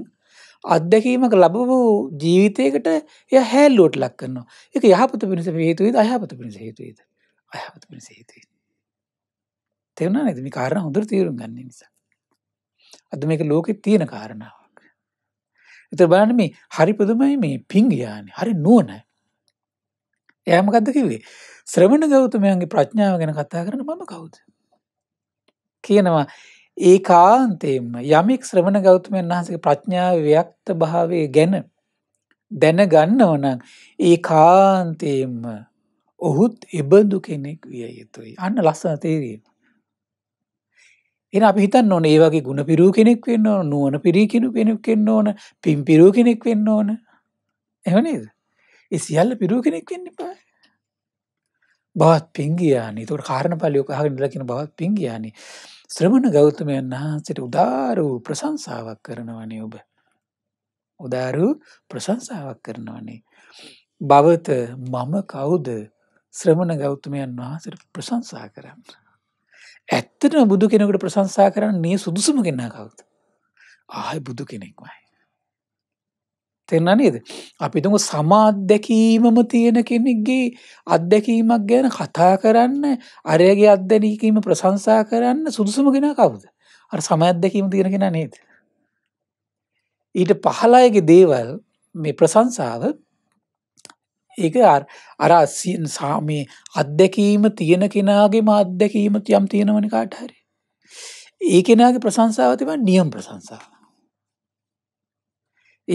අත්දැකීමක ලබපු ජීවිතයකට එය හැල්ලෝට ලක්කන්නවා එක යහපත පිණිස හේතුවේද අයහපත පිණිස හේතුවේද අයහපත පිණිස හේතුවේ තෙවුණ නැතිමි කාරණ හොඳර තේරුම් ගන්න නිසා අද මේක ලෝකෙ තියෙන කාරණාවක් එත බලන්න මේ හරි පුදුමයි මේ පිංගයානි හරි නුවන එයාමකක්ද කිවේ ශ්‍රවණ ගෞතමයන්ගේ ප්‍රඥාව ගැන කතා කරන මම කවුද කියනවා ඒ කාන්තයෙන්ම යමෙක් ශ්‍රමණ ගෞතමයන් වහන්සේ ප්‍රඥාව ව්‍යක්ත භාවය ගැන දැනගන්න ඕන ඒ කාන්තයෙන්ම ඔහුත් එබඳු කෙනෙක් විය යුතුයි අන්න ලස්සන තේරීම. එන අපි හිතන්න ඕන ඒ වගේ ගුණ පිරූ කෙනෙක් වෙන්න ඕන නුවන පිරී කෙනු කෙනෙක් වෙන්න ඕන පින් පිරූ කෙනෙක් වෙන්න ඕන එහනේද ඒ සියල්ල පිරූ කෙනෙක් වෙන්න පා බවත් පින්ගයානි තුට කාරණ පලියෝක හගෙන ලකින බවත් පින්ගයානි ශ්‍රමණ ගෞතමයන් වහන්සට උදාර වූ ප්‍රශංසාවක් කරනවනේ ඔබ. උදාරූ ප්‍රශංසාවක් කරනවනේ. භවත මම කවුද ශ්‍රමණ ගෞතමයන් වහන්සට ප්‍රශංසා කරන්න. ඇත්තටම බුදු කෙනෙකුට ප්‍රශංසා කරන්නේ සුදුසුම කෙනා කවුද. ආය බුදු කෙනෙක්මයි. තේරෙනා නේද? අපි හිතමු සමාත්දැකීමම තියෙන කෙනෙක්ගේ අත්දැකීමක් ගැන කතා කරන්න, අරයාගේ අත්දැකීම ප්‍රශංසා කරන්න සුදුසුම කෙනා කවුද? අර සමාත්දැකීම තියෙන කෙනා නේද? ඊට පහළ අයගේ දේවල් මේ ප්‍රශංසාව ඒක අර අර සාමේ අත්දැකීම තියෙන කෙනාගේම අත්දැකීම යම් තියෙනවනේ කාට හරි. ඒ කෙනාගේ ප්‍රශංසාව තිබෙන නියම ප්‍රශංසාව.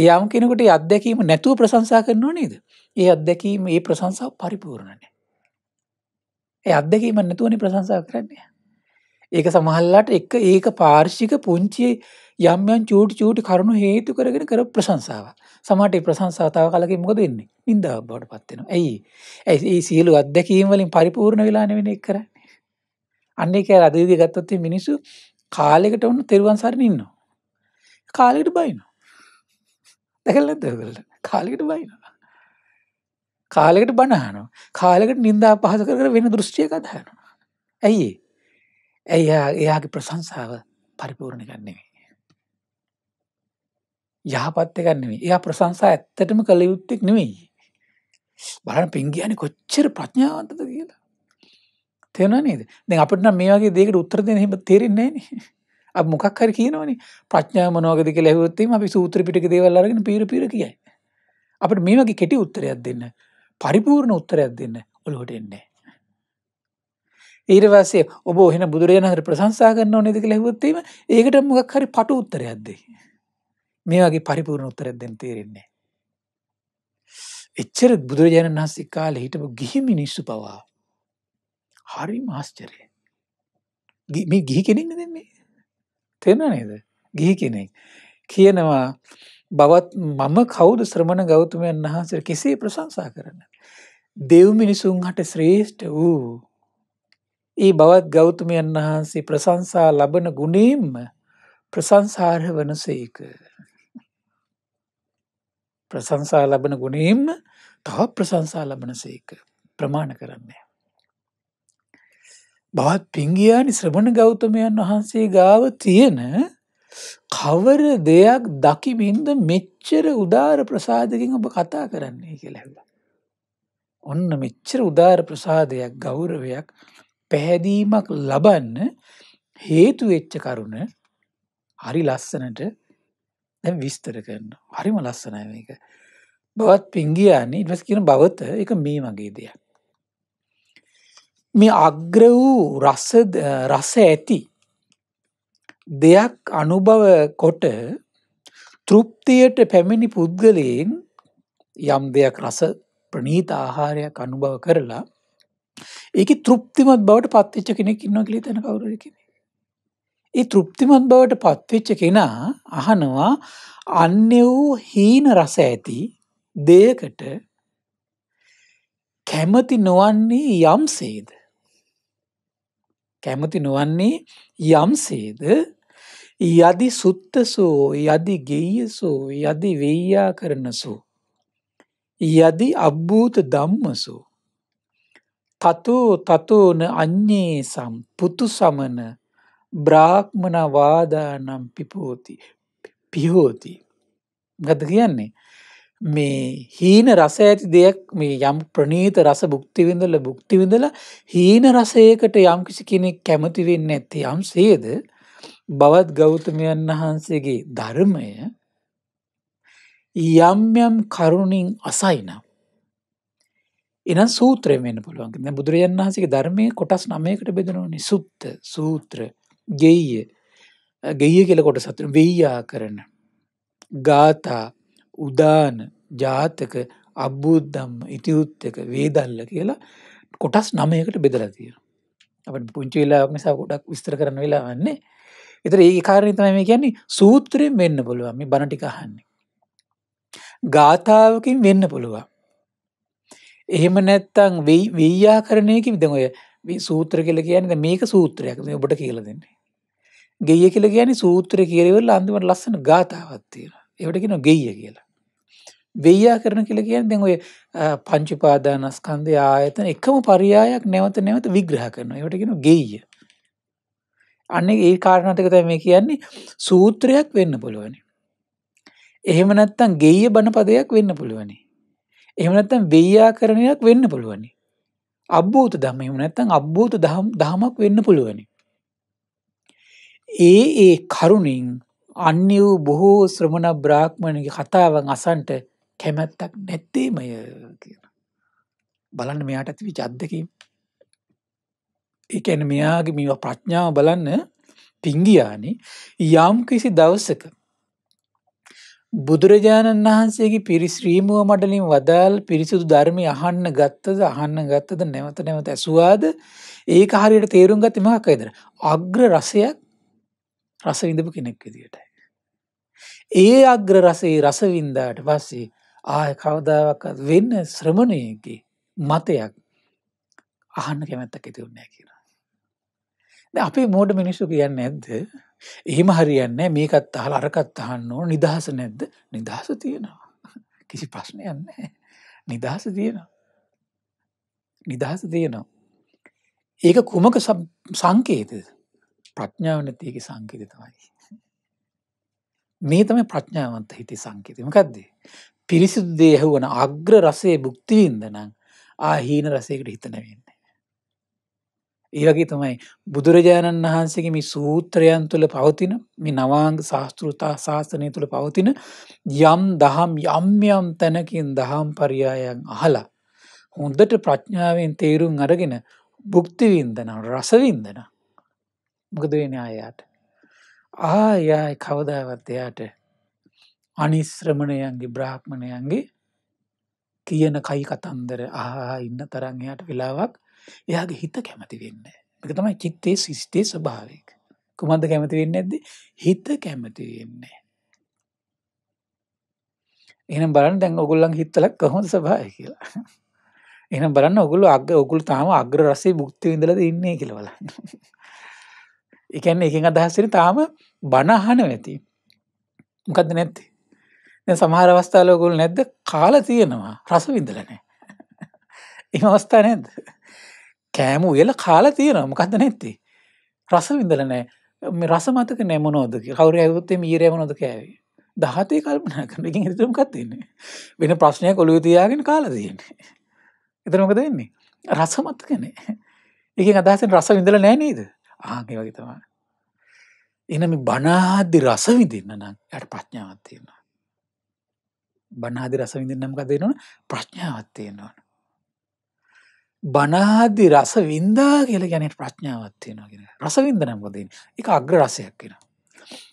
යම් කෙනකට අත්දැකීම නැතුව ප්‍රශංසා කරනවා නේද ඒ අත්දැකීම ඒ ප්‍රශංසාව පරිපූර්ණනෑ ඒ අත්දැකීම නැතුවනි ප්‍රශංසා කරන්නේ ඒක සමහල්ලාට එක ඒක පාර්ෂික පුංචි යම්යන් චූට් චූට් කරුණු හේතු කරගෙන කර ප්‍රශංසාව සමට ප්‍රශංසාතාව කලකින් මොක දෙන්නේ නින්දා බවට පත්වෙනවා ඇයි ඇයි ඒ සියලු අත්දැකීම් වලින් පරිපූර්ණ වෙලානවෙන එක් කරන්නේ අන්නේ කෑ අදවිදි ගත්තොත්තේ මිනිස්සු කාලෙකට ඔන්න තෙරුවන් සරණ ඉන්නවා කාලෙට බයිනවා දැකල්ලද දවල්ල කාලෙකට බයිනවා. කාලෙකට බණහනු කාලෙකට නින්දා පහස කර වෙන දෘෂ්ටිය කදහන. ඇයි ඇයියා එයාගේ ප්‍රසංසාව පරිපූර්ණ ගන්නෙවේ. යහපත්ත ගන්නෙවේ එයා ප්‍රසංසා ඇත්තටම කළ යුත්තෙක් නෙවෙයි. බලන පින්ගියන කොච්චර ප්‍රඥාවන්තද කියලා. තෙන නේද දෙ අපට මේ වගේ දේකට උත්තර දෙන හෙම තෙරෙන්නේ නෑනේ. අප මොකක් හරි කියනවනේ ප්‍රඥා මනෝගද කියලා ඇහුවොත්ම අපි සූත්‍ර පිටක දේවල් අරගෙන පීර පීර කියයි. අපිට මේ වගේ කෙටි උත්තරයක් දෙන්න. පරිපූර්ණ උත්තරයක් දෙන්න ඔලුවට එන්නේ. ඊට පස්සේ ඔබ එහෙන බුදුරජාණන් වහන්සේ ප්‍රශංසා කරනව නේද කියලා ඇහුවොත්ම ඒකට මොකක් හරි පටු උත්තරයක් දෙයි. මේ වගේ පරිපූර්ණ උත්තරයක් දෙන්න තේරෙන්නේ. එච්චර බුදුරජාණන් වහන්සේ කාලේ හිටපු ගිහි මිනිස්සු පවා හරිම ආශ්චර්යයි. මේ ගිහි කෙනෙක්ද දෙන්නේ? තේරෙනා නේද? ගිහි කෙනෙක්. කියනවා බවත් මම කවුද ශ්‍රමණ ගෞතමයන් වහන්සේ කෙසේ ප්‍රශංසා කරන. දෙව් මිනිසුන් හට ශ්‍රේෂ්ඨ වූ ඒ බවත් ගෞතමයන් වහන්සේ ප්‍රශංසා ලබන ගුණේම ප්‍රශංසාර්හ වනසේක. ප්‍රශංසා ලබන ගුණේම තව ප්‍රශංසා ලබනසේක. ප්‍රමාණ කරන්නේ. බවත් පිංගියානි ශ්‍රමණ ගෞතමයන් වහන්සේ ගාව තියෙන කවර දෙයක් දකිමින්ද මෙච්චර උදාර ප්‍රසාදකින් ඔබ කතා කරන්නේ කියලා හැබ. ඔන්න මෙච්චර උදාර ප්‍රසාදයක් ගෞරවයක් පැහැදීමක් ලබන්න හේතු වෙච්ච කරුණ හරි ලස්සනට දැන් විස්තර කරන්න. හරිම ලස්සනයි මේක. බවත් පිංගියානි ඊට පස්සේ කියන බවත ඒක මේ වගේ දෙයක්. මේ අග්‍ර වූ රස රස ඇති දෙයක් අනුභව කොට තෘප්තියට පැමිණි පුද්ගලයෙන් යම් දෙයක් රස ප්‍රනීත ආහාරයක් අනුභව කරලා ඒක තෘප්තිමත් බවට පත්වෙච්ච කෙනෙක් ඉන්නවා කියලා තන කවුරු කෙනෙක්. ඒ තෘප්තිමත් බවට පත්වෙච්ච කෙනා අහනවා අන්‍ය වූ හීන රස ඇති දෙයකට කැමති නොවන්නේ යම්සේද කැමති නොවන්නේ යම්සේද යදි සුත්තසෝ යදි ගෙයසෝ යදි වෙයියා කරනසෝ. යදි අබ්භූත දම්මසෝ. තතෝ තතෝන අන්නේ සම් පුතු සමන බ්‍රාක්්මණ වාදානම් පිපෝති පිහෝති. ගත කියන්නේ මේ හීන රස ඇති දෙයක් මේ යම් ප්‍රනීත රස බුක්තිවිඳල බුක්තිවිඳල හීන රසයකට යම් කිසි කෙනෙක් කැමතිවෙන්න ඇති යම් සේද බවත් ගෞතමයන් වහන්සේගේ ධර්මය යම්යම් කරුණින් අසයිනම්. එනම් සූත්‍රය වෙන පුළුවන්ගෙන බුදුරජන් වහසගේ ධර්මය කොටස් නමයකට බෙදනවනි සුත්ත සූත්‍ර ගෙය ගෙය කෙල කොට සතුන වෙයා කරන ගාතා උදාන ජාතක අබ්බූද්ධම්ම ඉතිවෘත්තක වේදල්ල කියලා කොටස් නමයකට බෙදලා තියෙන අපට පුංචි වෙලාක් නිසා ගොඩක් විස්තර කරන වෙලා වන්නේ එතර ඒ කාරණතම මේ කියන්නේ සූත්‍රයෙන් වෙන්න පුළුවන් මේ බණටිකහන්නේ ගාථාවකින් වෙන්න පුළුවන් එහෙම නැත්තං වෙයියා කරණයකි විදන් ඔය සූත්‍ර කියල කියන්න මේක සූත්‍රයක් මේ ඔබට කියල දෙන්නේ ගෙය කියල කියන සූත්‍ර කියරවල අන්තිමට ලස්සන ගාථාවත්තියෙන එවට කියන ගෙය කියලා වෙයා කරන කියලා කියන්නේ දැන් ඔය පංච උපාදානස්කන්ධය ආයතන එකම පරයයක් නැවත නැවත විග්‍රහ කරනවා. ඒකට කියනවා ගෙය්‍ය. අන්නේ ඒ කාරණා ටික තමයි මේ කියන්නේ සූත්‍රයක් වෙන්න පුළුවන්. එහෙම නැත්නම් ගෙය්‍ය බණ පදයක් වෙන්න පුළුවන්. එහෙම නැත්නම් වෙයාකරණයක් වෙන්න පුළුවන්. අබ්බූත ධම්ම එහෙම නැත්නම් අබ්බූත ධම් ධමයක් වෙන්න පුළුවන්. ඒ ඒ කරුණින් අන්‍ය වූ බොහෝ ශ්‍රමණ බ්‍රාහ්මණගේ කතාවන් අසන්ට කැමැත්තක් නැත්තේමය කියන. බලන්න මෙයාට ඇති විච අත්දකීම්. ඒකැන මෙයාගේ මේ ප්‍රඥාව බලන්න පිංගියානි යම් කිසි දවස්සක බුදුරජාණන් වහන්සේගේ පිරිස්්‍රීමුව මඩලින් වදාල් පිරිසිුදු ධර්මය අහන්න ගත්තද අහන්න ගත්තද නැවත නැවත ඇසුවාද ඒක හරියට තේරුම් ගත මහක් අයිදර. අග්‍ර රසයක් රසවිඳපු කෙනෙක් විදිටයි. ඒ අග්‍ර රසේ රසවින්දාට පස්සේ ආය කවදාවක්වත් වෙන්න ශ්‍රමණයගේ මතයක් අහන්න කැමැත්තක් ඇති උන්නේ කියලා. දැන් අපේ මෝඩ මිනිස්සු කියන්නේ නැද්ද? එහෙම හරියන්නේ මේකත් අහලා අරකත් අහන්න ඕන නිදහස නැද්ද? නිදහස තියෙනවා. කිසි ප්‍රශ්නයක් නැහැ. නිදහස තියෙනවා. නිදහස තියෙනවා. ඒක කුමක සංකේතද? ප්‍රඥාව නැති එකේ සංකේතය තමයි. මේ තමයි ප්‍රඥාවන්ත හිතේ සංකේතය. මොකද්ද? පිරිසිදු දේ ඇහුවන අග්‍ර රසේ බුක්තිවින්දනං ආහීන රසයකට හිතන වෙන්න. ඒවගේ තමයි බුදුරජාණන් වහන්සේගේ මේ සූත්‍රයන් තුළ පවතින මේ නවාංග ශාස්තෘතා ශාසනය තුළ පවතින යම් දහම් යම්යම් තැනකින් දහම් පරියායන් අහලා හොඳට ප්‍රඥාවෙන් තේරුම් අරගෙන බුක්තිවින්දන රසවින්දන මොකද වෙන අයාට ආ යායි කවදාවත් එයාට අනිශ්‍රමණයන්ගේ බ්‍රාහ්මණයන්ගේ කියන කයි කතන්දර ආහා ඉන්න තරන් එයාට වෙලාවක් එයාගේ හිත කැමති වෙන්න. එක තමයි චිත්තේ සිිස්ටේ ස්වභාවයක. කුමන්ද කැමති වෙන්න ඇද හිත කැමති වෙන්නේ. එනම් බලන්න දැන් ඔගුල්ලන් හිත්තලක් කොහොඳ සභාය කියලා. එනම් බලන්න ඔගුලු අග ඔකුල් තාම අග්‍ර රසේ බුක්ති විඳලද ඉන්නේ කියලවලන්න. එකන්න එක අදහස්සරි තාම බණහන ඇති. මොකද නැත්තේ සමහර අවස්ථාලෝගොල් නැද්ද කාල තියෙනවා රස විඳලනෑ [LAUGHS] එම අවස්ථා නැද්ද කෑම වෙල කාල තියෙනවා මොකක්ද නැත්ති රස විඳලනෑ මේ රස මතක නැමනෝද කවර ඇවත්තේ මීරයමනොද කෑවේ දහතේ කල්පනා කරන එකින් හිතරම් කත්තින්නේ වෙන ප්‍රශ්නය කොළු තියාගෙන කාල තියන්නේ එතනොකද වෙන්නේ රස මත්තකනේ එක අදහසෙන් රස විඳල නෑනේද ආගේ වගේ තමා එන මේ බනාද්දි රස විඳන්න නම් යට ප්‍රඥාවත් තියෙනවා බනාදි රස විඳින්නමක දෙනවන ප්‍රශ්ඥාවත් තියෙනවන. බනාදි රස වින්දා කියල ගැනට ප්‍රශ්ඥාවත්තියනගෙන රස විින්දනම්කදන්න එක අග්‍ර රසයක් වෙන.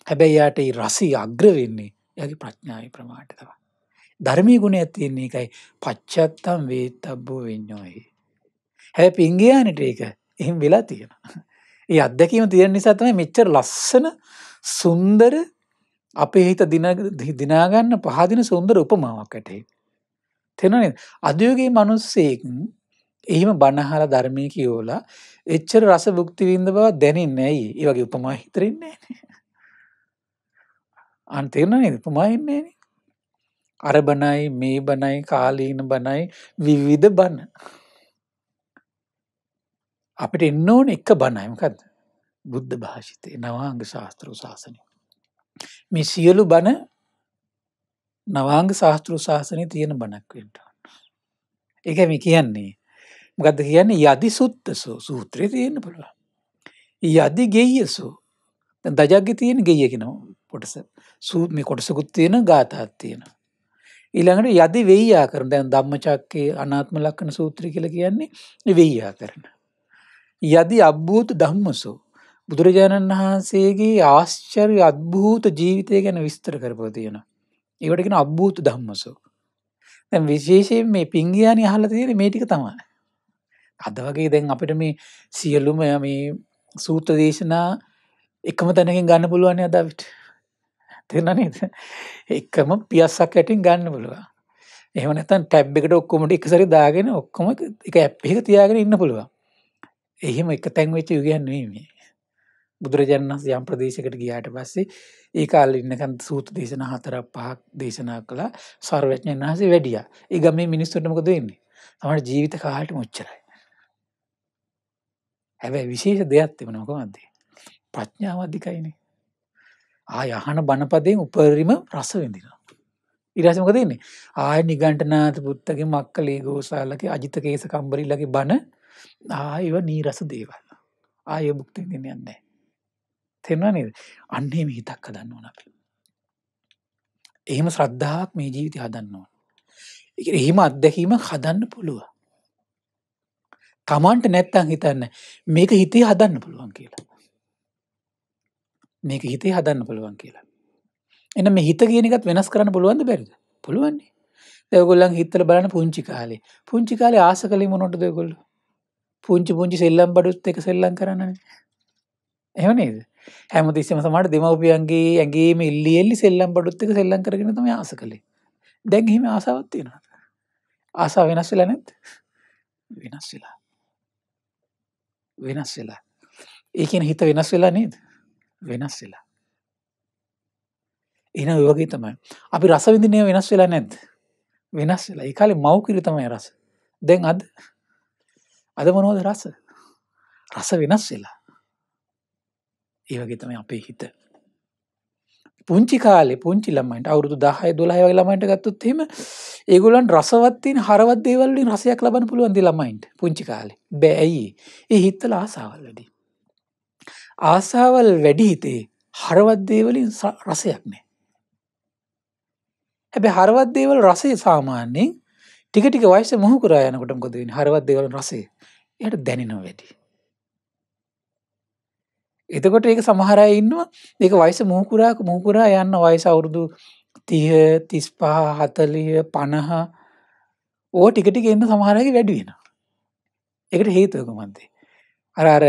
හැබැයි යාට රසී අග්‍ර වෙන්නේ යගේ ප්‍රඥාව ප්‍රමාටතව. ධර්මී ගුණ ඇතින්නේ එකයි පච්චත්තම් වේත් අබ්බෝ වෙන්නෝයි. හැ පිංගයානට ඒක එහෙම වෙලා තියෙන. [LAUGHS] ඒ අත්දැකීම තියෙන නිසා තමයි මෙච්චර ලස්සන සුන්දර අපේ හිත දිනාගන්න පහදින සුන්දර උපමාවක්කටේ. තෙනන අදයෝගේ මනුස්සේක් එහිම බණහාල ධර්මය කියෝලා එච්චර රස භුක්තිවින්ද බව දැනන්න ඇයි ඒ වගේ උපමා හිතරෙන්නේ අන්තෙරනනේද උපමාහින්නේන අර බණයි මේ බණයි කාලීන බණයි විවිධ බණ අපිට එන්න ඕන එක බණයිමකද බුද්ධ භාෂිතය නවාංග ශාස්ත්‍ර ශාසනය මේ සියලු බණ නවාංග ශාස්තෘ ශාසනය තියෙන බණක්වට. එක මේ කියන්නේ ගද කියන්නේ යදි සුත්තසෝ සූත්‍රය තියෙන පුළුවන්. යදි ගෙයසු දජග තියෙන ගෙයකෙන කොටස සූත් මේ කොටසකුත් තියෙන ගාතාත් තියෙන. ඊළඟට යදි වෙයියා කරන දැන් ධම්මචක්කේ අනාත්ම ලක්කන සූත්‍රය කියල කියන්නේ වෙයියා කරන. යදි අබ්භූත ධම්මසෝ බුදුරජාණන් වහන්සේගේ ආශ්චර්ය අද්භූත ජීවිතය ගැන විස්තර කරපව තියෙන. ඒවටගෙන අබ්භූත ධම්මසෝ. දැන් විශේෂයෙන් මේ පිංගයානි අහලා තියෙන මේ ටික තමයි. අද වගේ දැන් අපිට මේ සියලුම මේ සූත්‍ර දේශනා එකම තැනකින් ගන්න පුළුවන් අදවිට. දෙනනේද එකම පියස්සක් ඇටින් ගන්න පුළුවන්. එහෙම නැත්නම් ටැබ් එකට ඔක්කොම ටික සැරේ දාගෙන ඔක්කොම එක ඇප් එක තියාගෙන ඉන්න පුළුවන්. එහෙම එක තැන් වෙච්ච යුගයක් නෙමෙයි මේ. බුදුරජාණන් වහන්සේ යම් ප්‍රදේශකට ගියාට පස්සේ ඒ කාලේ ඉන්නකන් සූත්‍ර දේශනා හතරක් පහක් දේශනා කළා සර්වඥයන් වහන්සේ වැඩියා. ඒ ගමේ මිනිස්සුන්ට මොකද වෙන්නේ? තමයි ජීවිත කාලෙට මුච්චරයි. හැබැයි විශේෂ දෙයක් තිබුණා කොහොමද? ප්‍රඥාව අධිකයිනේ. ආය අහන බණපදයෙන් උපරිම රස විඳිනවා. ඉරස මොකද වෙන්නේ? ආය නිගණ්ඨනාත පුත්තගේ මක්කලී ගෝසාලගේ අජිත කේස කම්බරිලගේ බණ ආයව නීරස දේවල්. ආය භුක්ති විඳින්නේ නැහැ. තේරෙනවා නේද? අන්න එහෙම හිතක් හදන්න ඕන අපි. එහෙම ශ්‍රද්ධාවක් මේ ජීවිතය හදන්න ඕන. ඒ කියන්නේ එහෙම අත්දැකීමක් හදන්න පුළුවන්. Tamanට නැත්තම් හිතන්න මේක හිතේ හදන්න පුළුවන් කියලා. මේක හිතේ හදන්න පුළුවන් කියලා. එන මේ හිත කියන එකත් වෙනස් කරන්න පුළුවන්ද බැරිද? පුළුවන්. ඒගොල්ලන් හිතල බලන්න පුංචි කාලේ. පුංචි කාලේ ආස කළේ මොනවටද ඒගොල්ලෝ? පුංචි පුංචි සෙල්ලම් බඩුත් එක සෙල්ලම් කරන්නේ. එහනේද හැම තිස්සම සමට දෙමවපියන්ගේ ඇගේම ඉල්ලි එල්ලි සෙල්ලම් බඩුත්තක සෙල්ලම් කරගෙන තම ආස කළේ දැන්හිම ආසාවත්තියෙන ආසා වෙනස් වෙලා නැත් වෙනස් වෙලා වෙනස් වෙලා ඒකන හිත වෙනස් වෙලා නේද වෙනස් වෙලා එන වගේ තමයි අපි රසවිදිනය වෙනස් වෙලා නැද්ද වෙනස් වෙලා එකකාලේ මව්කිරි තමයි රස දැන් අද අද මොනෝද රස රස වෙනස් වෙලා ඒවගේ තමයි අපේ හිත. පුංචි කාලේ පුංචි ළමයින්ට අවුරුදු දහය දොළහය ළමයිට ගත්තොත්හෙම ඒගොලන් රසවත්තින් හරවත් දේවල්ලින් රසයක් ලබන පුළුවන්දි ළමයින්ට පුංචි කාලේ බෑයි ඒ හිත්තල ආසාවල් වැඩි. ආසාවල් වැඩි හිතේ හරවත්දේවලින් රසයක් නෑ. හැබැ හරවත්දේවල් රසේ සාමාන්‍යෙන් ටිකටික වයිස මුහකරා යනකොට කොදවෙන හරවත්දේවල රසේ යට දැනෙනව වැඩි. එතකොට ඒක සමහරය ඉන්නවා ඒක වයිස මූකුරාක මූකුරා යන්න වයිස අවුරුදු තිය තිස් පහ හතලිය පණහා ඕ ටිකටික එන්න සමහරයක වැඩුවෙන එකට හේතුවකමන්දේ අර අර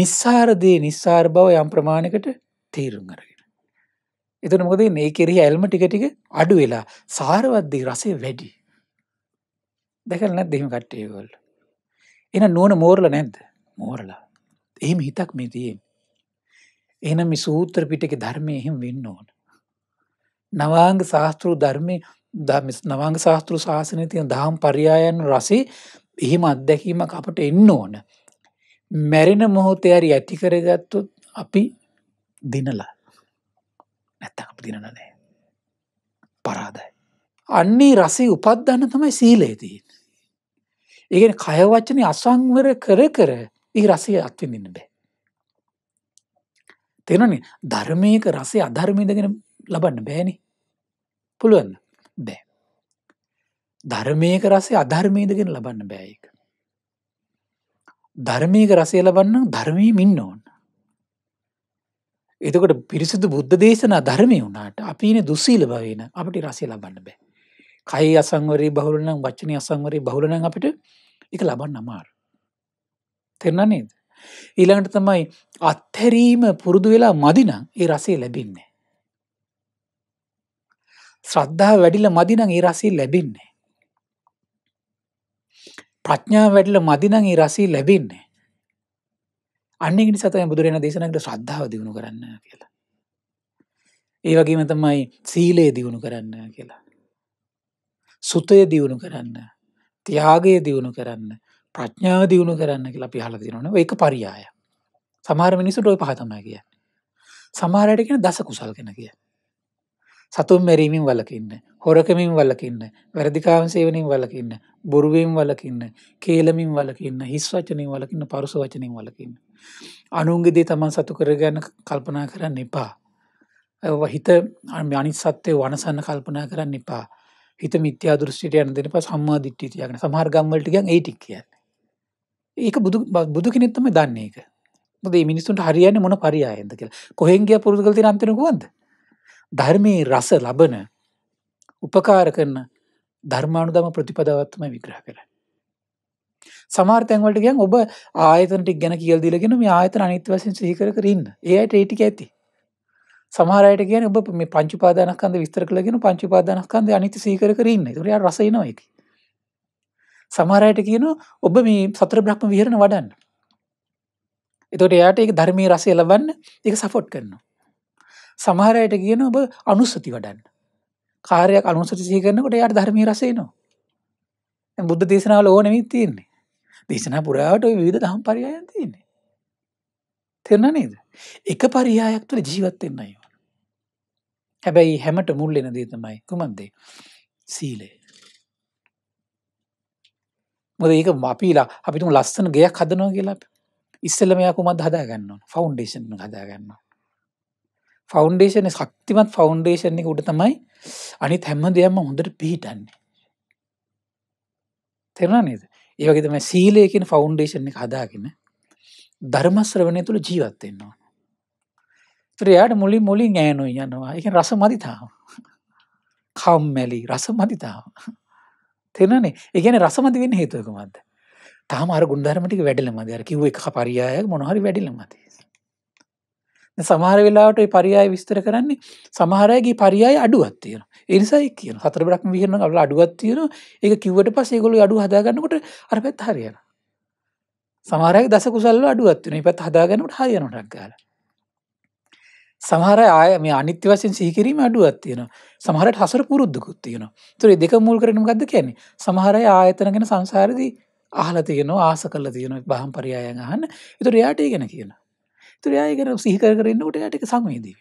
නිස්සාරදේ නිස්සාර බව යම් ප්‍රමාණකට තේරුම් අරගෙන එතන මොකද මේ කෙරෙහි ඇල්ම ටික ටික අඩු වෙලා සාරවත්දී රසය වැඩි දැකල නැත් දෙහිම කට්ටයකොල්ල එන නුවන මෝරල නැද්ද මෝරලා එහෙම හිතක් මේ තියෙන් එහෙනම් මේ සූත්‍ර පිටකේ ධර්මය එහෙම වෙන්න ඕන. නවාංග ශාස්ත්‍රු ධර්මයේ නවාංග ශාස්ත්‍රු ශාසනයේ තියෙන දහම් පරයයන් රසේ එහෙම අත්දැකීමක් අපට එන්න ඕන. මැරෙන මොහොතේ හරි ඇති කරගත්තොත් අපි දිනලා. නැත්තම් අපි දිනන නෑ. පරාදයි. අන්නේ රසේ උපද්දන්න තමයි සීලය තියෙන්නේ. ඒ කියන්නේ කය වචනේ අසංවර කර කර ඒ රසය අත්විඳින්න බෑ. තෙරනේ ධර්මයක රසේ අධර්මයදගෙන ලබන්න බෑනේ පුළුවන්න බෑ. ධර්මයක රසේ අධර්මයදගෙන ලබන්න බෑයක. ධර්මයක රසේ ලබන්න ධර්මී මින්න ඕන්න. එතකොට පිරිසිදු බුද්ධ දේශනා ධර්මය වුණට අපින දුසීල බවන අපට රසේ ලබන්න බෑ. කයි අසංවරී බහුලනම් වච්චනය අසංවරී බහුලනම් අපිට එක ලබන්න අමාර. තෙරන්න නේද. ඊළඟට තමයි අත්හැරීම පුරුදු වෙලා මදිනම් ඒ රසේ ලැබින්නේ. ශ්‍රද්ධා වැඩිල මදිනං ඒ රසී ලැබින්නේ. ප්‍රඥා වැඩල මදිනං ඒ රසී ලැබින්නේ. අන්නෙගනි සතය බුදුරෙන දේශනකට ශ්‍රද්ධාව දියුණු කරන්න කියලා. ඒ වගේම තමයි සීලයේ දියුණු කරන්න කියලා. සුතය දියුණු කරන්න. තියාගේ දියුණු කරන්න ප්‍රඥාව දියුණු කරන්න කියලා අපි හල තිරන ඒක පරියාය සමාර මිනිසුට ඔය පහතමය කිය සමාරයට කියෙන දස කුසල් කෙන කිය සතුම් මැරීමින් වලකින්න හොරකමින් වලකින්න වැරදිකාවන් සේවනින් වලකින්න බොරුවෙන් වලකින්න කේලමින් වලකින්න හිස් වචනින් වලකින්න පරුස වචනින් වලකින්න අනුන්ගෙදේ තමන් සතු කරගන්න කල්පනා කරන්න එපා හිත අනිත් සත්‍යය වනසන්න කල්පනා කරන්න එපා හිත මිත්‍යා දෘෂ්ටියට යන දෙන ප සම්මා දිට්ටිතියගෙන සමහර්ගම්වලට ගන් ඒටික් කිය ඒක බුදු බුදු කෙනෙත්තම දන්නේ එක දේ මිනිස්සුන්ට හරියන්න මොන පරියායද කියලා කොහෙන්ගේ පුරුදු කලති අන්තනකුවන්ද ධර්මයේ රස ලබන උපකාර කරන ධර්මාණුදම ප්‍රතිපදවත්ම විග්‍රහ කර සමාර්තයන්වලට ගන් ඔබ ආයතනටක් ගැන කියල් දිලගෙන මේ ආයතන අනිත් වසින් සහිකර කරන්න ඒයට ඒටික ඇති සමහරයට කියන ඔබ මේ පංචිපාදනකන්ද විස්තර කලගෙන පංචිපාදනකන්ද අනිත සීකර කරන්න තුරයා රසයිනවයකි සමහරයට කියන ඔබ මේ සතර බ්‍රහ්ම විහරණ වඩන්න. එතොට එයාට ඒ ධර්මී රසය ලබන්න එක සෆොට් කරන්න. සමහරයට කියන ඔබ අනුස්සති වඩන්න කාරයක් අනුසති සීකරනකොට යාට ධර්මී රසේනවා බුද්ධ දේශනාවල ඕනමිත් තියෙන්නේ දේශනා පුරාවට විධ දහම් පරියායන් තියන්නේ තෙරන නේද එක පරියායක් තුළ ජීවත්වෙන්න අයවා හැබැයි හැමට මුල් එන දේ තමයි කුමන්දේ සීලේ මොද ඒක අපිලා අපිතුම ලස්සන ගයක් හදනවා කියලා ඉස්සල මෙයා කුමත් හදාගන්න ෆෞන්ඩේෂන් හදාගන්න ෆෞන්ඩේෂන ශක්තිමත් ෆෞන්ඩේෂන් එක උඩ තමයි අනි හැම දෙයක්ම හොඳට පිහිටන්නේ තෙරනා නේද ඒවගේතම සීලයකින් ෆෞන්ඩේෂන් එක හදාගෙන ධර්මස්්‍රවණය තුළ ජීවත්වෙන්නවා ත්‍රයාට මුලි මුලින් ෑනුයි යනවා එක රස මදිතාව කම්මැලි රස මදිතාව තෙරනේ ඒගැන රසමතිවෙන්න හේතුවකමද තාම අර ගුන්ධරමටික වැඩල මද අර කිව් එක පරියාය මොනහරි වැඩිල මති සමහර වෙලාට පරියාය විස්තර කරන්නේ සමහරයගේ පරියාය අඩුවත්තියන එනිසයි කියන හතර බ්‍රක්ම විහරන කල අඩුවත්තියන ඒ කිවට පසේගොල අඩු හදාගන්නකොට අර පැත් හරියන සමාරය දසකුසල්ල අඩුවත්වන පැත් හදාගන්නට හයනටක් කාලා සමහර ආය මේ අනිත්‍ය වශයෙන් සිහිකිරීම අඩුවත් තියෙනවා සමහරට හසර පුරුද්දකුත් තියෙනවා තුරේ දෙක මුල් කරන ගද කියන්නේ සමහර ආයතන ගැන සංසාරදී අහලා තියෙනවා ආස කරලා තියෙනවා බහම් පරියායන් අහන්න ඒතර එයාට ඒ ගැන කියන ඒතර එයා ඒ ගැන සිහි කර කර ඉන්නකොට එයාට ඒක සංවේදී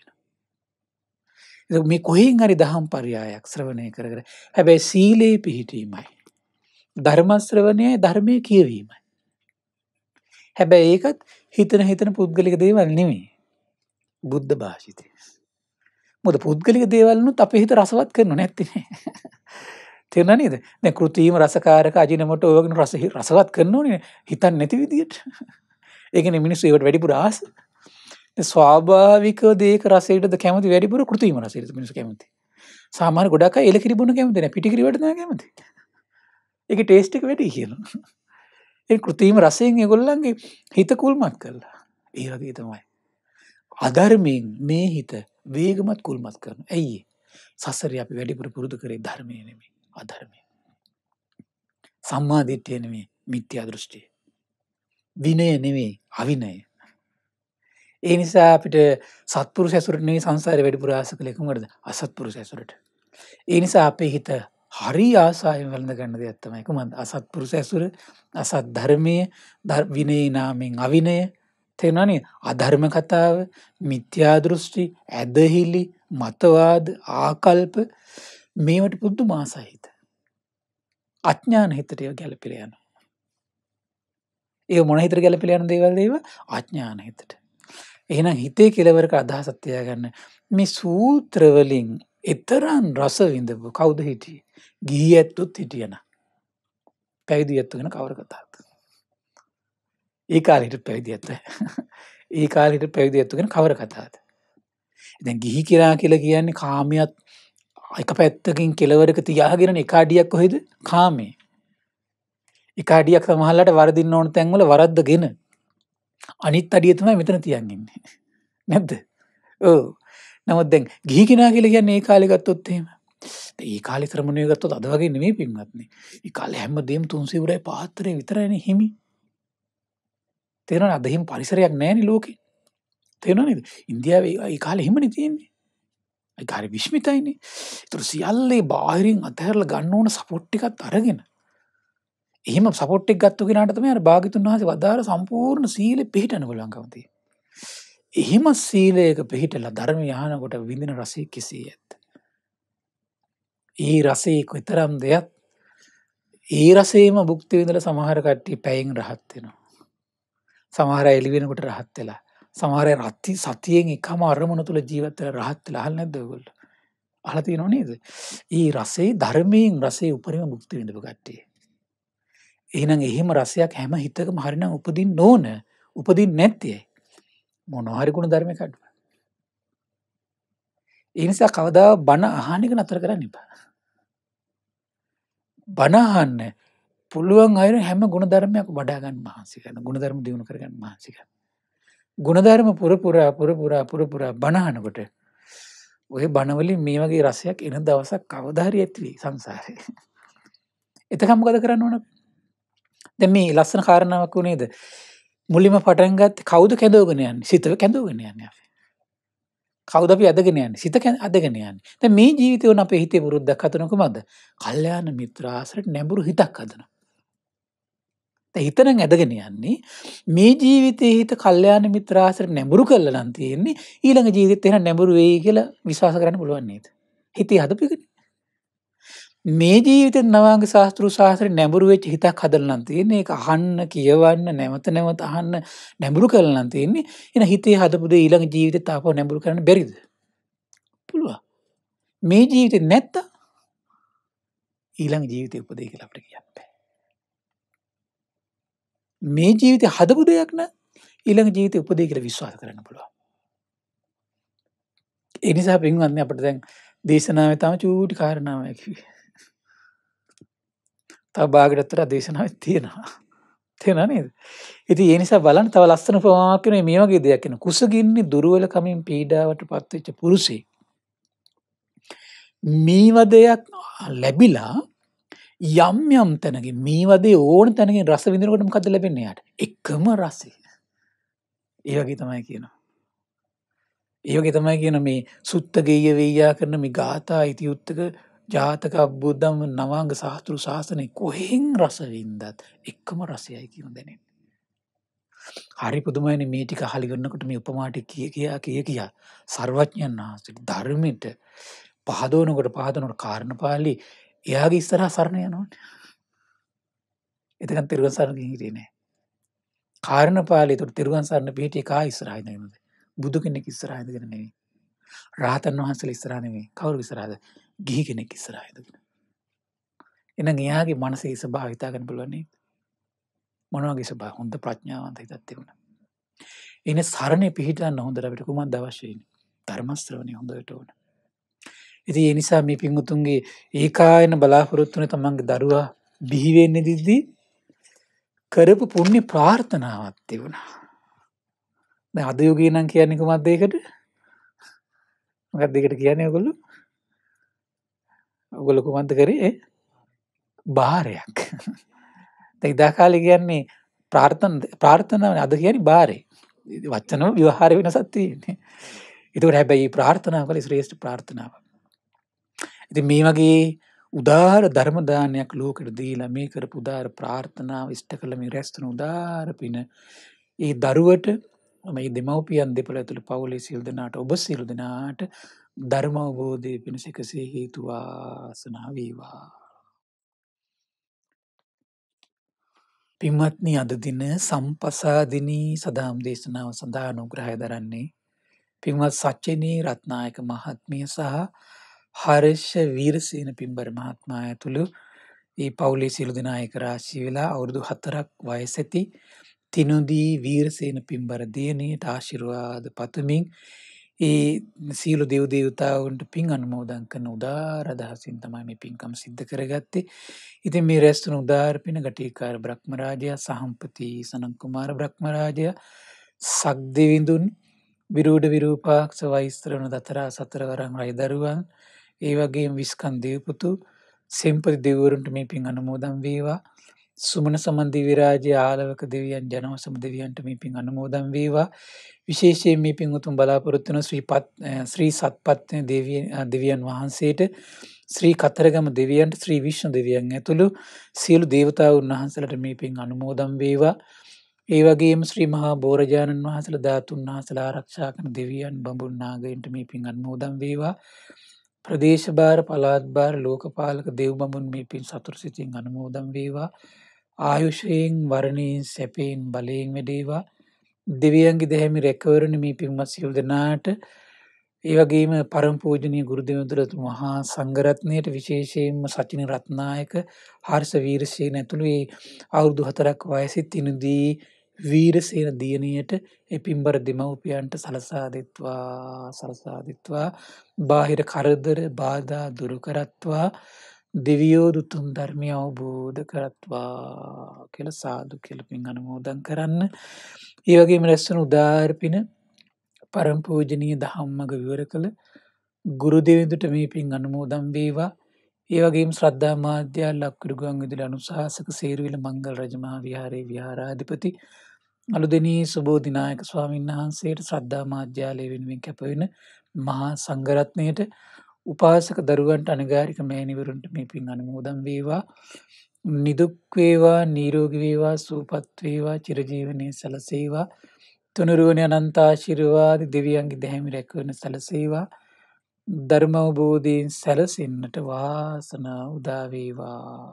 වෙනවා මේ කොහෙන් හරි දහම් පරියායක් ශ්‍රවණය කර කර හැබැයි සීලේ පිහිටීමයි ධර්ම ශ්‍රවණයයි ධර්මයේ කියවීමයි හැබැයි ඒකත් හිතන හිතන පුද්ගලික දේවල් නෙමෙයි බුද්ධ භාෂිතය. මොද පුද්ගලික දේවල්නුත් අප හිත රසවත් කරන නැත්තිනේ. තෙරනනිද දැ කෘතිීම රසකාරක අජිනමට ඔයගෙන රසහි රසවත් කරනවන හිතන් නැති විදියට ඒකන මිනිස් ඒවට වැඩිපුර ආස ස්වාභාවික දේක රසේට කැමති වැඩිපුර කෘතිීම රසේ මිනිස කැමති සාමාන ගොඩක් එල කිරිබුණ කැමතින පිටිකිරිවට කැමති එක ටේස්ටික වැඩි කියල ඒ කෘතිීම රසයෙන් ගොල්ලන්ගේ හිත කුල්මත් කරලා ඒවගේ තමයි අධර්මයෙන් මේ හිත වේගමත් කුල්මත් කරන. ඇයි සසර අපි වැඩිපුර පුරුදු කරේ ධර්මය නෙමේ අධර්මය. සම්මාධිත්‍යය නෙමේ මිත්‍යා දෘෂ්ටිය. විනය නෙමේ අවිනය. ඒ නිසා අපිට සත්පුරු සැසුරනේ සංසාර වැඩිපුර ආස කළෙකුමටද අසත්පුරු සැසුරට. ඒ නිසා අපේ හිත හරි ආසායෙන් වැළඳ ගන්න දෙයක් තමයි කුමන්ද අසත්පුරුෂ ඇසුර අසත් ධර්මයේ විනය නාමෙන් අවිනය තේනනි අධර්ම කතාව මිත්‍යාදෘෂ්ටි ඇදහිලි මතවාද ආකල්ප මේවට පුද්දු මාසහිත. අඥ්ඥාන හිතරය ගැලපිල යන. ඒ මොනහිතර ගැලපිල යන දේවල්දේව අඥ්ඥාන හිතට. එහනම් හිතේ කෙලවරක අදහසත්වයා ගන්න මේ සූත්‍රවලින් එතරන් රස විඳපු කෞද හිටිය ගී ඇත්තුත් හිටියන පැවිදි ඇත්තුගෙන කවර කතාත්. ඒ කාලෙට පැවිදි ඇත්ත [LAUGHS] ඒ කාලෙට පැවිදි ඇත්තුගෙන කවර කතාද. දැන් ගිහි කරා කියලා කියන්නේ කාමියත් එක පැත්තකින් කෙලවරක තියාගෙන එකාඩියක් කොහෙද කාමේ. එකාඩියක් සමහල්ලට වරදින්න ඕන තැන්වල වරද්ද ගෙන අනිත් අඩියතම මෙතන තියන්ගන්නේ. [LAUGHS] නැද්ද ඕ නමුත් දැන් ගිහි කෙනා කියල කියන්න ඒ කාලෙගත්තොත්තේම ඒ කාලි ත්‍රමණය ගත්තොත් අද වගේ නෙමේ පින්වත්න්නේ ඒ කාල හැම දේම් තුන්සේ වඩයි පාත්තරය විතරයන හිමි තේරන අදහිම පරිසරයක් නෑන ලෝක තේරනද ඉන්දියාවේ කාල හෙමනි තියෙන්නේ අයිකාර විශ්මිතයිනේ තුර සියල්ලේ බාහිරින් අතහැරල ගන්න ඕන සපොට්ටිකත් අරගෙන එහම සපොට්ටෙක් ගත්තු කෙනටම අර භාගිතුන් වහස වදාර සම්පූර්ණ සීල පිහිටන ගොලංකවතිය එහෙම සීලයක පිහිටලා ධර්ම යහනකොට විඳෙන රසේ කෙසේ ඇත්ත ඒ රසයක විතරම් දෙයක් ඒ රසේම භුක්තිවිඳල සමහර කට්ටි පැයින් රහත්වෙනවා සමහර එළි වෙනකොට රහත් වෙලා. සමහර රත්ති සතියෙන් එකම අරමුණ තුළ ජීවත් වෙලා රහත් වෙලා අහලා නැද්ද ඔයගොල්ලෝ? අහලා තියෙනව නේද? ඊ රසේ ධර්මයෙන් රසේ උපරිම භුක්ති විඳපු කට්ටිය. එහෙනම් එහෙම රසයක් හැම හිතකම හරිනම් උපදින්න ඕන. උපදින්න නැත්තේ. මොනවා හරි ගුණ ධර්මයක් අඩුව. ඒ නිසා කවදා බණ අහන එක නතර කරන්න එපා. බණ අහන්න පුළුවන් අයර හැම ගුණධර්මයක් වඩාගන්න මහන්සිකන්න ගුණධර්ම දියුණු කරගන්න මහන්සික. ගුණධර්ම පුරපුරා පුරපුරා පුරපුරා බණහනකොට ඔය බණවලින් මේ වගේ රසයක් එන දවසක් කවධාරි ඇත්වී සංසාරය. එතකම්ගද කරන්න ඕන දැ මේ ලස්සන කාරණාවක් වුණේද මුලිම පටන්ගත් කවුද කැදෝගෙනයන් සිතව කැඳෝගෙනයන් කවද අපි අදගෙනයන් සිත අදගෙනයන් ත මේ ජීවිතවන අප හිතේ පුරුද්ධක් අතනක මද කල්්‍යයාන මිත්‍රාසට නැඹුරු හිතක් අදනවා හිතන ඇදගෙන යන්නේ මේ ජීවිතය හිත කල්්‍යයාන මිත්‍රාසර නැඹුරු කල්ල නන්තියෙන්නේ ඊළඟ ජීවිත එෙන නැඹුරු වේ කියල විශවාස කරන්න පුළුවන්න්නේද. හිති හදපිකෙන. මේ ජීවිත නවාග ශාස්තෘ ශාසර නැඹුරුවවෙච් හිතක් හදරනන්තියන්නේ එක අහන්න කියවන්න නැමත නැවත අහන්න නැඹුරු කරලන්තියන්නේ එන හිතේ හදපුද ඊළඟ ජීවිත තාප නැඹුරු කරන බැරිද. පුළුව මේ ජීවිත නැත්ත ඊළඟ ජීවිතය උපදේ කියලාට කියන්න. මේ ජීවිතය හදපු දෙයක් නෑ ඊළඟ ජීවිතය උපදේ කියල විශ්වාස කරන්න පුළුව. එනිසා පින්වන්න අපට දැන් දේශනාව තම චූටි කාරණාවකි. තව භාගටත්තර දේශනාව තියෙනවා. තියෙන නේද. ඉති ඒනිසා බලන් තව ලස්සන පවාකන මේ වගේ දෙයක් කියෙන කුසගින්නේ දුරුවල කමින් පීඩාවට පත්වෙච්ච පුරුසේ. මීවදයක් ලැබිලා යම් යම් තැනකින් මේ වදේ ඕන තැනකින් රස විඳරකොටම කද ලැබෙන්නේයට එකම රස්සේ ඒවගේ තමයි කියනවා. ඒවගේ තමයි කියන මේ සුත්තගේය වේයා කරන මේ ගාථා ඉතියුත්තක ජාතක අබ්බුද්ධම නවාංග සාහතෘ ශාසනය කොහෙෙන් රසවින්දත් එක්කම රසයයි කියනු දැනෙන්. හරි පුදුමයින මේ ටික හලිගන්නකට මේ උපමාටි කිය කියයා කිය කියා සර්වඥන් වහන්සට ධර්මයට පහදෝනකොට පහදනට කාරණ පාලි එයාගේ ඉස්සරහ සරණ යනවා එතකන් තිරුවන් සරණ හිටියේ නෑ කාරණ පාලේ තුට තිරුවන් සරණ පිහිටියේ කා ඉස්සරහින් නෙමෙයිද බුදු කෙනෙක් ඉස්සරහින් ඉඳගෙන නෙමෙයි රහතන් වහන්සේලා ඉස්සරහ නෙමෙයි කවුරු ඉස්සරහද ගිහි කෙනෙක් ඉස්සරහ ඉඳගෙන එහෙනම් එයාගේ මනසේ ස්වභාවය හිතා ගන්න පුළුවන් නේද මොනවාගේ ස්වභාව හොඳ ප්‍රඥාවන්ත හිතක් තිබුණා එනේ සරණේ පිහිටන්න හොඳට අපිට කුමක්ද අවශ්‍ය වෙන්නේ ධර්ම ශ්‍රවණේ හොඳට ඕනේ ඉති එනිසා මේ පිංගුතුන්ගේ ඒකායන බලාපොරොත්තුන තමන්ගේ දරුවා බිහිවෙන්න දිද්දී කරපු පුුණ්‍ය ප්‍රාර්ථනාවත් තිබුණා අදයෝගේ නම් කියන්නෙක මත්දයකට මගත් දෙකට කියන්නේ ඔගොල්ලු ඔගොලොකු මන්ත කරේ භාරයක් ඉදාකාලි කියන්නේ ප්‍රාර්ථන ප්‍රාර්ථනාව අද කියන භාරය වච්චනම විවාහාර වෙන සත්තියන්නේ එතුට හැබැයි ප්‍රාර්ථනාව කළ ශ්‍රේෂ්ඨ ප්‍රාර්ථනාව ඉති මේ වගේ උදාර ධර්මදානයක් ලෝකට දීලා මේ කර පුදාර ප්‍රාර්ථනාව ඉෂ්ට කළ මේ රැස්තන උදාර පින ඒ දරුවට මේ දෙමවපියන් දෙපළ ඇතුළ පවුලේ සිල්දනාට ඔබ සිල්දනාට ධර්ම අවබෝධය පිණිස එකසේ හේතුවාසනාවීවා. පින්වත්නි අද දින සම්පසාදිනී සදාම් දේශනාව සඳහා නුග්‍රහය දරන්නේ. පින්වත් සච්චනී රත්නායක මහත්මිය සහ හර්ෂ වීරසේන පින්බර මහත්මයා ඇතුළු ඒ පවුලේ සියලු දෙනා එක රාශී වෙලා අවුරුදු 4ක් වයස ඇති තිනුදී වීරසේන පින්බර දියණියට ආශිර්වාද පතමින් ඒ සීලු දෙව් දේවතාවුන්ට පින් අනුමෝදන් කරන උදාර අදහසින් තමයි මේ පින්කම් සිද්ධ කරගත්තේ. ඉතින් මේ රැස්තුන උදාර පින ගටිකාර බ්‍රහ්මරාජයා සහම්පති සනන් කුමාර බ්‍රහ්මරාජයා සක්දෙවිඳුන් විරූඩ විරූපාක්ෂ වෛස්ත්‍රණ දතරා සතරවරන් රයිදරුවන් ඒ වගේ විස්කන් දෙවපුතු සෙම්පති දෙවරුන්ට මේ පින් අනුමෝදම් වේවා සුමන සමන්දි විරාජය ආලවක දෙවියන් ජනවසම දෙවියන්ට මේ පින් අනුමෝදම් වේවා විශේෂයෙන් මේ පින් උතුම් බලාපොරොත්තුන ශ්‍රීපත් ශ්‍රී සත්පත්න දෙවියන් වහන්සේට ශ්‍රී කතරගම දෙවියන්ට ශ්‍රී විශ්ණ දෙවියන් ඇතුළු සියලු දේවතාව උන්වහන්සලට මේ පින් අනුමෝදම් වේවා ඒ වගේම ශ්‍රී මහා බෝරජාණන් වහසල ධාතුන් වහසලා ආරක්ෂා කරන දෙවියන් බඹුන්නාගයන්ට මේ පින් අනුමෝදම් වේවා ප්‍රදේශභාර පළාත්භාර ලෝකපාලක දෙව්බමුන් මේ පින් සතුර සිතින් අනුමෝදම් වේවා ආයුෂයෙන් වරණයෙන් සැපයෙන් බලයෙන් වැඩේවා දෙවියන්ගේ දැහැමි රැකවරණ මේ පින්මත් සියලු දෙනාට ඒ වගේම පරම්පූජනීය ගුරු දෙවිඳුරතුන් මහා සංඝරත්නයට විශේෂයෙන්ම සචින රත්නායක හර්ෂ වීරසේන ඇතුළු ඒ අවුරුදු 4ක් වයසෙත් ඉනදී වීරසේන දියණියට ඒ පින්බර දෙමව්පියන්ට සලසා දෙත්වා සලසා දෙත්වා බාහිර කරදර බාධා දුරු කරත්වා දෙවියෝ දුතුන් ධර්මය අවබෝධ කරත්වා කියලා සාදු කියලා පින් අනුමෝදන් කරන්න. ඒ වගේම රැස්වන උදාාර පින පරම පූජනීය ධම්මග විවර කළ ගුරු දෙවිඳුට මේ පින් අනුමෝදන් වේවා. ඒ වගේම ශ්‍රද්ධා මාධ්‍ය ලක්කුරු ගුවන් විදුලි අනුශාසක සේරුවිල මංගල රජමහා විහාරයේ විහාරාධිපති අලුදෙනී සුබෝධිනායක ස්වාමීන් වහන්සේට ශ්‍රද්ධා මාධ්‍යාලය වෙනුවෙන් කැපවෙන මහා සංගරත්නයට උපාසක දරුවන්ට අනගාරික මෑනිවරුන්ට මේ පින් අනමෝදම් වේවා නිදුක්වේවා නීරෝගවේවා සූපත්වේවා චිරජීවනය සැලසේවා තුනරුවන අනන්තාශිරවාද දෙවියන්ගේ දැහැමි රැක්වන සැලසේවා ධර්මවබෝධීන් සැලසන්නට වාසන උදාවේවා.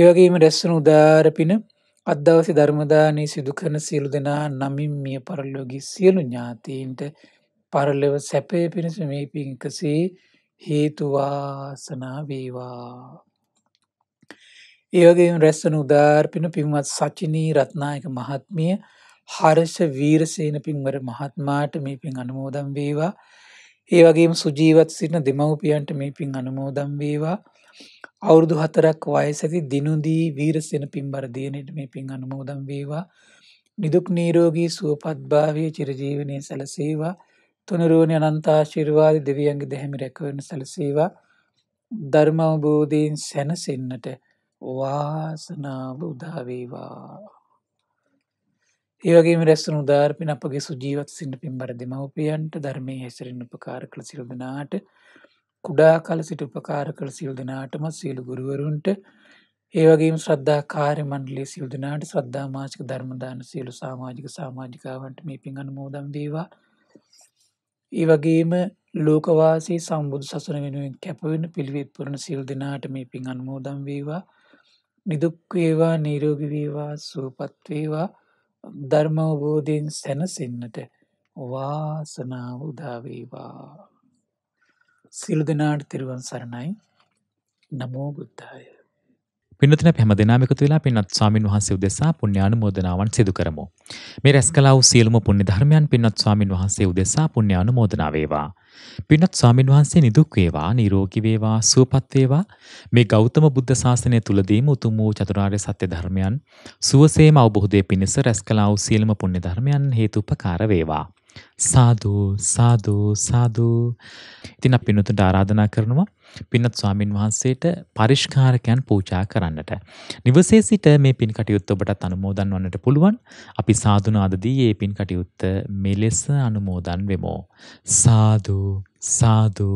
ඒවගේම රැස්සන උදාරපින අදවසි ධර්මදානය සිදුකරන සියලු දෙනා නමින් මිය පරලෝගි සියලු ඥාතීන්ට පරලව සැපය පිණිස මේ පිංකසේ හේතුවාසනා වේවා. ඒවගේ රැස්සන උදාර්පින පින්වත් සචිනී රත්නායක මහත්මිය හර්ෂ වීරසේන පින්වර මහත්මාට මේ පින් අනුමෝදම් වේවා. ඒවගේම සුජීවත් සිටින දෙමව්පියන්ට මේ පින් අනුමෝදම් වේවා. අවුරුදු හතරක් වයසති දිනුදී වීරසෙන පින්බර දියනට මේ පින් අනුමෝදම් වේවා. නිදුක් නීරෝගී සුවපත්භාවය චිරජීවනය සැලසේවා. තුනරුවනි අනන්තාශිර්වාද දෙවියන්ගේ දැහැමි රැකවන සැලසේවා. ධර්මවබෝධීන් සැනසෙන්නට වාසනාව උදාවේවා. ඒවගේ රැස්සන උදාර්පින අපගේ සුජීවත් සිට පින් බර දෙමවපියන්ට ධර්මය හැසිරෙන් උපකාර කළ සිරුදනාට කුඩා කල සිට උපකාර කළ සියල් දෙනාටම සියලු ගුරුවරුන්ට ඒවගේ ශ්‍රද්ධා කාර්ය මණ්ඩලේ සියල් දෙනාට ශ්‍රද්ධා මාසික ධර්මදාන සියලු සාමාජික සාමාජිකාවන්ට මේ පින් අනුමෝදන් වේවා. ඒ වගේම ලෝකවාසී සම්බුදු සසුන වෙනුවෙන් කැපවෙන පිළිවෙත් පුරන සියල් දෙනාට මේ පින් අනුමෝදන් වේවා. නිදුක් වේවා නිරෝගී වේවා සුවපත් වේවා ධර්ම අවබෝධයෙන් සැනසෙන්නට වාසනාව උදා වේවා. සිලු දෙනාට තෙරුවන් සරණයි නමෝ බුද්ධාය. පිනතින පැම දෙනාමකතු වෙලා පින්වත් ස්වාමින් වහන්සේ උදෙසා පුණ්‍යානු මෝදනාවන් සිදු කරමු. මේ රැස් කලා වූ සියලුම පුණ්‍ය ධර්මයන් පින්වත් ස්වාමින් වහන්සේ උදෙසා පුණ්‍යානු මෝදනා වේවා. පින්වත් ස්වාමින් වහන්සේ නිදුක් වේවා, නිරෝගී වේවා, සුවපත් වේවා. මේ ගෞතම බුද්ධ ශාසනය තුලදීම උතුම් වූ චතුරාර්ය සත්‍ය ධර්මයන් සුවසේම අවබෝධයේ පිණිස රැස් කලා වූ සියලුම පුණ්‍ය ධර්මයන් හේතුපකාර වේවා. සාදු සාදු සාදු ඉතින් අපි පින්වතුන්ට ආරාධනා කරනවා පින්වත් ස්වාමින් වහන්සේට පරිෂ්කාරකයන් පූජා කරන්නට. නිවසේ සිට මේ පින් කටයුත්ත ඔබටත් අනුමෝදන් වන්නට පුළුවන්. අපි සාදු නාදදී මේ පින් කටයුත්ත මෙලෙස අනුමෝදන් වෙමු. සාදු සාදු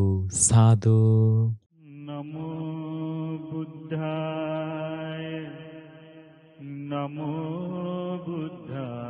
සාදු නමෝ බුද්ධාය නමෝ බුද්ධාය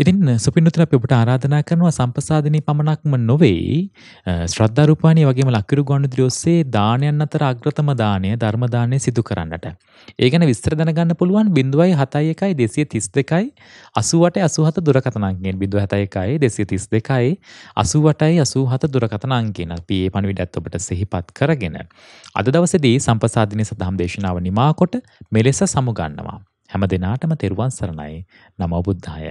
ඉතින් සුපින්නුතුර අපි ඔබට ආරාධනා කරනවා සම්පසාදිනී පමණක්ම නොවේ ශ්‍රද්ධා රූපාණී වගේම ලක්කිරු ගොණුදිරි ඔස්සේ දානයන් අතර අග්‍රතම දාණය ධර්ම දාණය සිදු කරන්නට. ඒ ගැන විස්තර දැනගන්න පුළුවන් 071 232 88 87 දුරකථන අංකයෙන් 071 232 88 87 දුරකථන අංකයෙන් අපි මේ පණිවිඩයත් ඔබට සිහිපත් කරගෙන අද දවසේදී සම්පසාදිනී සදහම් දේශනාව නිමා කොට මෙලෙස සමුගන්නවා. හැම දිනාටම තෙරුවන් සරණයි. නමෝ බුද්ධාය.